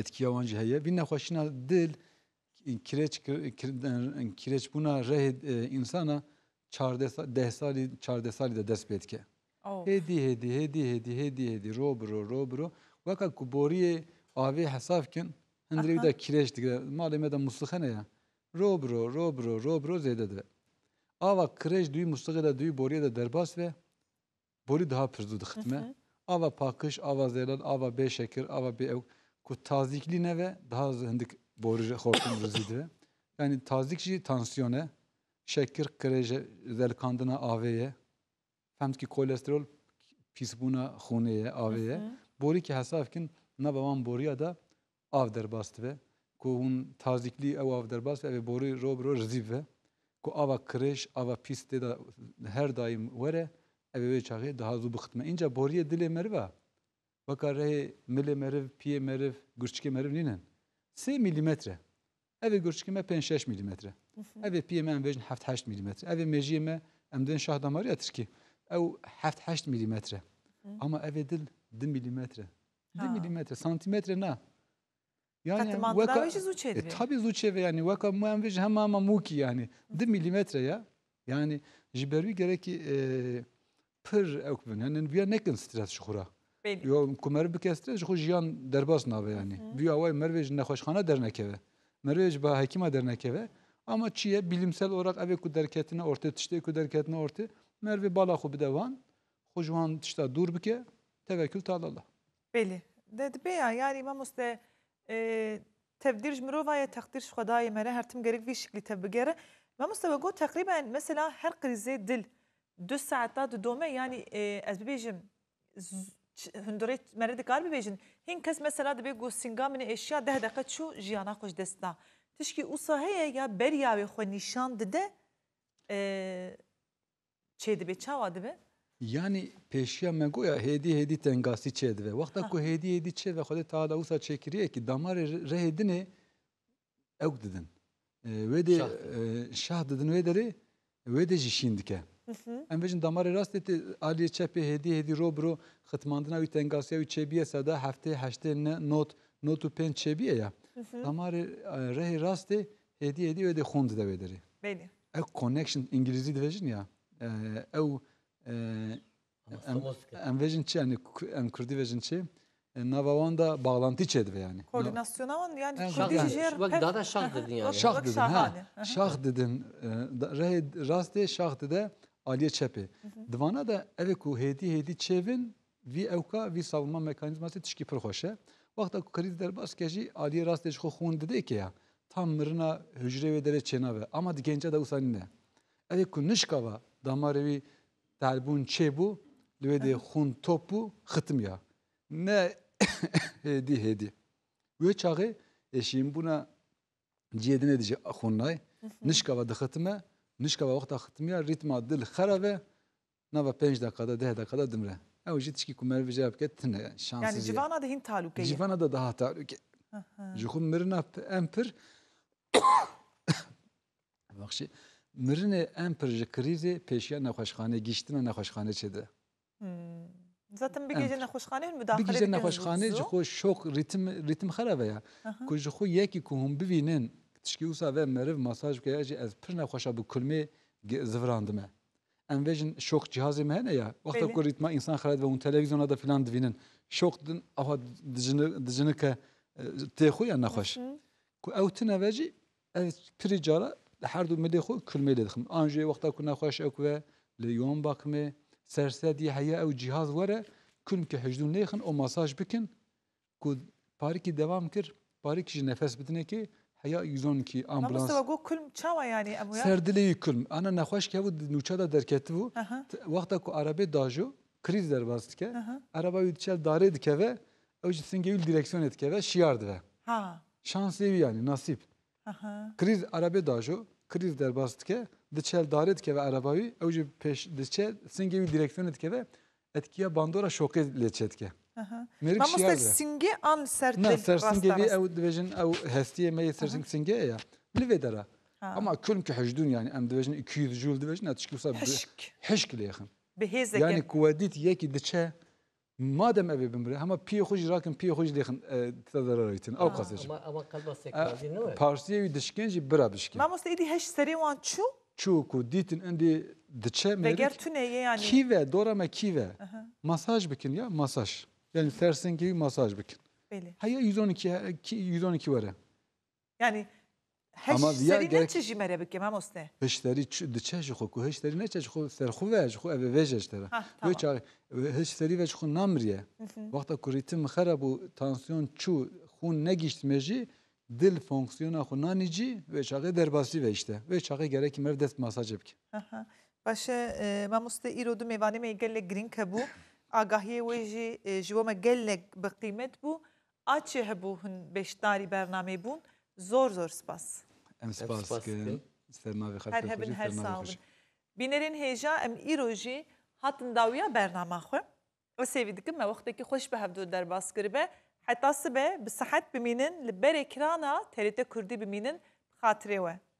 S4: etkiya wan jî heye. Vî nexweşîna dil, kireç e, kireç buna reh e, insana çardesa dehsali çardesali de despetke. Oh. Hedi hedi hedi hedi hedi hedi robro robro vaka kuboriye avi hesafkin hindri de kireç dige malime de muslukhane ya. Robro robro robro zede de. Ava kireç duy muslukhe de duy boriye de derbas ve bori daha pirdu dıxtme. Ava pakış, ava zelal, ava be şekir, ava be ev. Ku tazikli ne ve daha zindik boruca hortum rızıdı. Yani tazdikçi tansiyona, şeker kreje zelkandına AV'ye, hem ki kolesterol pisbuna huneye AV'ye, bori ki hesafkin nabavan boruya da av derbast ve ku hun tazdikli ev av derbast ve boru robro rızib ve ku ava kreş, ava piste da her daim vere, ev ve çağı daha zu bıxtma. İnce boruya dile merva. Bakar rey mile meriv, piye meriv, gürçke meriv ninen. 3 میلیمتره اوه گرچکی ما 5 6 میلیمتره اوه پی ما امبیجن 7 8 میلیمتره اوه مجی ما امدن شاه دماری ترکی او 7 8 میلیمتره اما اوه دل 2 میلیمتره 2 میلیمتره سانتیمتره نه Yani vaka, e, tabii zuçevi yani vaka muenvic hema ama muki yani. Di milimetre ya. Yani jibervi gerek ki e, pır ekbün. Yani bir nekin stres şukura. Yo ku meriv bikestre ji xwe jiyan derbas nabe yanî. Vî awayê merivê ji nexweşxana dernekeve. Merivê ji bahekîma dernekeve. Ama çiye bilimsel olarak ev ku derketine ortaya tiştê ku derketine ortaya merivê bala xwe bide van, xwe ji wan tişta dûr bike, tevekkül talala.
S1: Belî. De dibe ya yani İmam Usta e, tevdir ji mirovayê teqdir ji xwe dayê me re her tim gerek vî şiklî tev bigere. İmam Usta got tekriben mesela her krizê dil du saata didome yani e, ez هندوری مرد کار ببیجن هین کس مثلا دبی گو سینگامن اشیا ده دقیقه چو جیانا خوش دستنا تشکی او ساهه یا بریاوی خو نشان دده چه دبی چاوا دبی
S4: Yani peşiya mego ya hedi hedi tengasi çedve. Vakta ku hedi hedi çedve xode taala usa çekiriye ki damar rehedini ev dedin. Ve de şah dedin ve deri ve de jişindike. Em vejin damarê rastetê aliyê çepê hedi hêdî robro xitmandina wî tengasiya wî çebiye sada heftê heştê ne not notu pen çebiye ya. Damarı e, rehê rastê e, hedi hêdî wê de xond dewê derê. Belê. Ew connection İngilizî divejin ya. Ew e, em vejin çi em Kurdî vejin çi? Navavan da bağlantı çedive yani.
S1: Koordinasyona var yani. Evet.
S4: Şah, yani.
S2: bak daha da şah dedin
S1: yani. Şah dedin ha. Şah
S4: dedin. Rastı şah dedi aliye çepe. Divana da evet, ku hedi hedi çevin vi evka vi savunma mekanizması tişki prohoşe. Vakta ku kriz derbas keji aliye rast eşko hun dedi ki ya tam mırına hücre ve dere çenave ama di gence de usanine. Evet ku nişkava damarevi telbun çebu lüvede hun topu hıtım ya. Ne hedi hedi. Ve çağı eşim buna ciyedine diye hunlay. Nişkava da dıkıtıma ve nişkava vakta xitmiya ritma dil xerave nava 5 dakikada 10 dakikada dimre. Ew jî tişkî ku merve cevap ket tine şanslı. Yani civana da
S1: hin taluke. Civana
S4: da daha taluke. Ji xwe mirina em pir Bakşi mirinê em pir ji krîzê pêşiya nexweşxanê giştina nexweşxanê çêde.
S1: Zaten bir gece nexweşxanê hin müdahale Bir gece nexweşxanê
S4: ji şok ritim ritim xerave ya. Ku ji xwe yekî ku tişkî wisa ve meriv masaj ki, jî ez pir nexweşa bi kulmê zivirandime. Em vê jin şok cihazı mı hene ya Vakti ku rîtma insan xelet ve hûn televizyona da filan divînin şok din awa dijinike e, tê xwe ya nexweş. Ku ew tune ve jî ez pirî cara her du milê xwe kulmê lê dixim. vakti jê wexta ku nexweş ew ve lê yon bakmê sersedî heye ew cihaz were kulm ki hecdûn lêxin o masaj bikin ku parîkî devam kir parîk ji nefes ki. هيا ایزان e, ki آمبولانس ما مستوا
S1: گو کلم چاوا یعنی امویا سردلی
S4: Ana انا ki که بود نوچا دا درکتو وقتا کو عربی داجو kriz derbast ke. Araba yüdçel dare dike ve öcü singeyül direksiyon etke ve şiardı ve. Ha. Şanslı yani nasip. Aha. Kriz araba dajo kriz derbast ke diçel dare etke ve arabayı öcü peş diçel singeyül direksiyon etke ve etkiye bandora şoke leçetke.
S1: ميرك ما مستش سنجي ان سرت نا سر سنجي في او
S4: ديفيجن او هستيه ما سر سنجي يا لفيدرا اما كلهم كحجدون يعني ام ديفيجن 200 جول ديفيجن هتشكل صاب حشك حشك لي اخم
S1: بهزك يعني
S4: كواديت يكي دتشا ما دام ابي بمري هما بي خوج راكن بي خوج لي تضرريتن او قصدي
S2: اما اما قلبا
S4: سكازين بارسيه دشكنجي برا بشكي ما
S1: مستيدي هش سري وان شو
S4: çu ku ditin indi diçe merik. Ve gertüneye yani. Kive, dorama kive. Aha. Masaj bikin ya, masaj. Yani tersinki bir masaj bakın. Bəli. Hayır 112 112 var.
S1: Yani Heş Ama seri gerek... ne çeşi merebe ki mam oste?
S4: Heşleri de çeşi xoku, heşleri ne çeşi koku ser xu vej, xu eve vej heşleri. Ve çar heşleri vej xu namriye. Vakta ku ritim bu tansiyon çu, xu ne giştmeji, dil fonksiyonu xu nanici ve çağı derbasi ve işte. Ve çağı gerek mevdet masaj
S1: Aha. Başa mam e, oste irodu mevane meygelle green kabu. آگاهی ویجی جوام گلگ به قیمت بو آچه هبو هن بشتاری برنامه بون زور زور سپاس
S4: ام سپاس کن سرما و خلق هر هبن هر سال
S1: بینرین هیجا ام ایروجی هاتن داویا برنامه خو و سیویدکم ما وقتی که خوش به هفدو در باس کربه حتی سبه بصحت بمینن لبر اکرانا تریت کردی بمینن خاطره و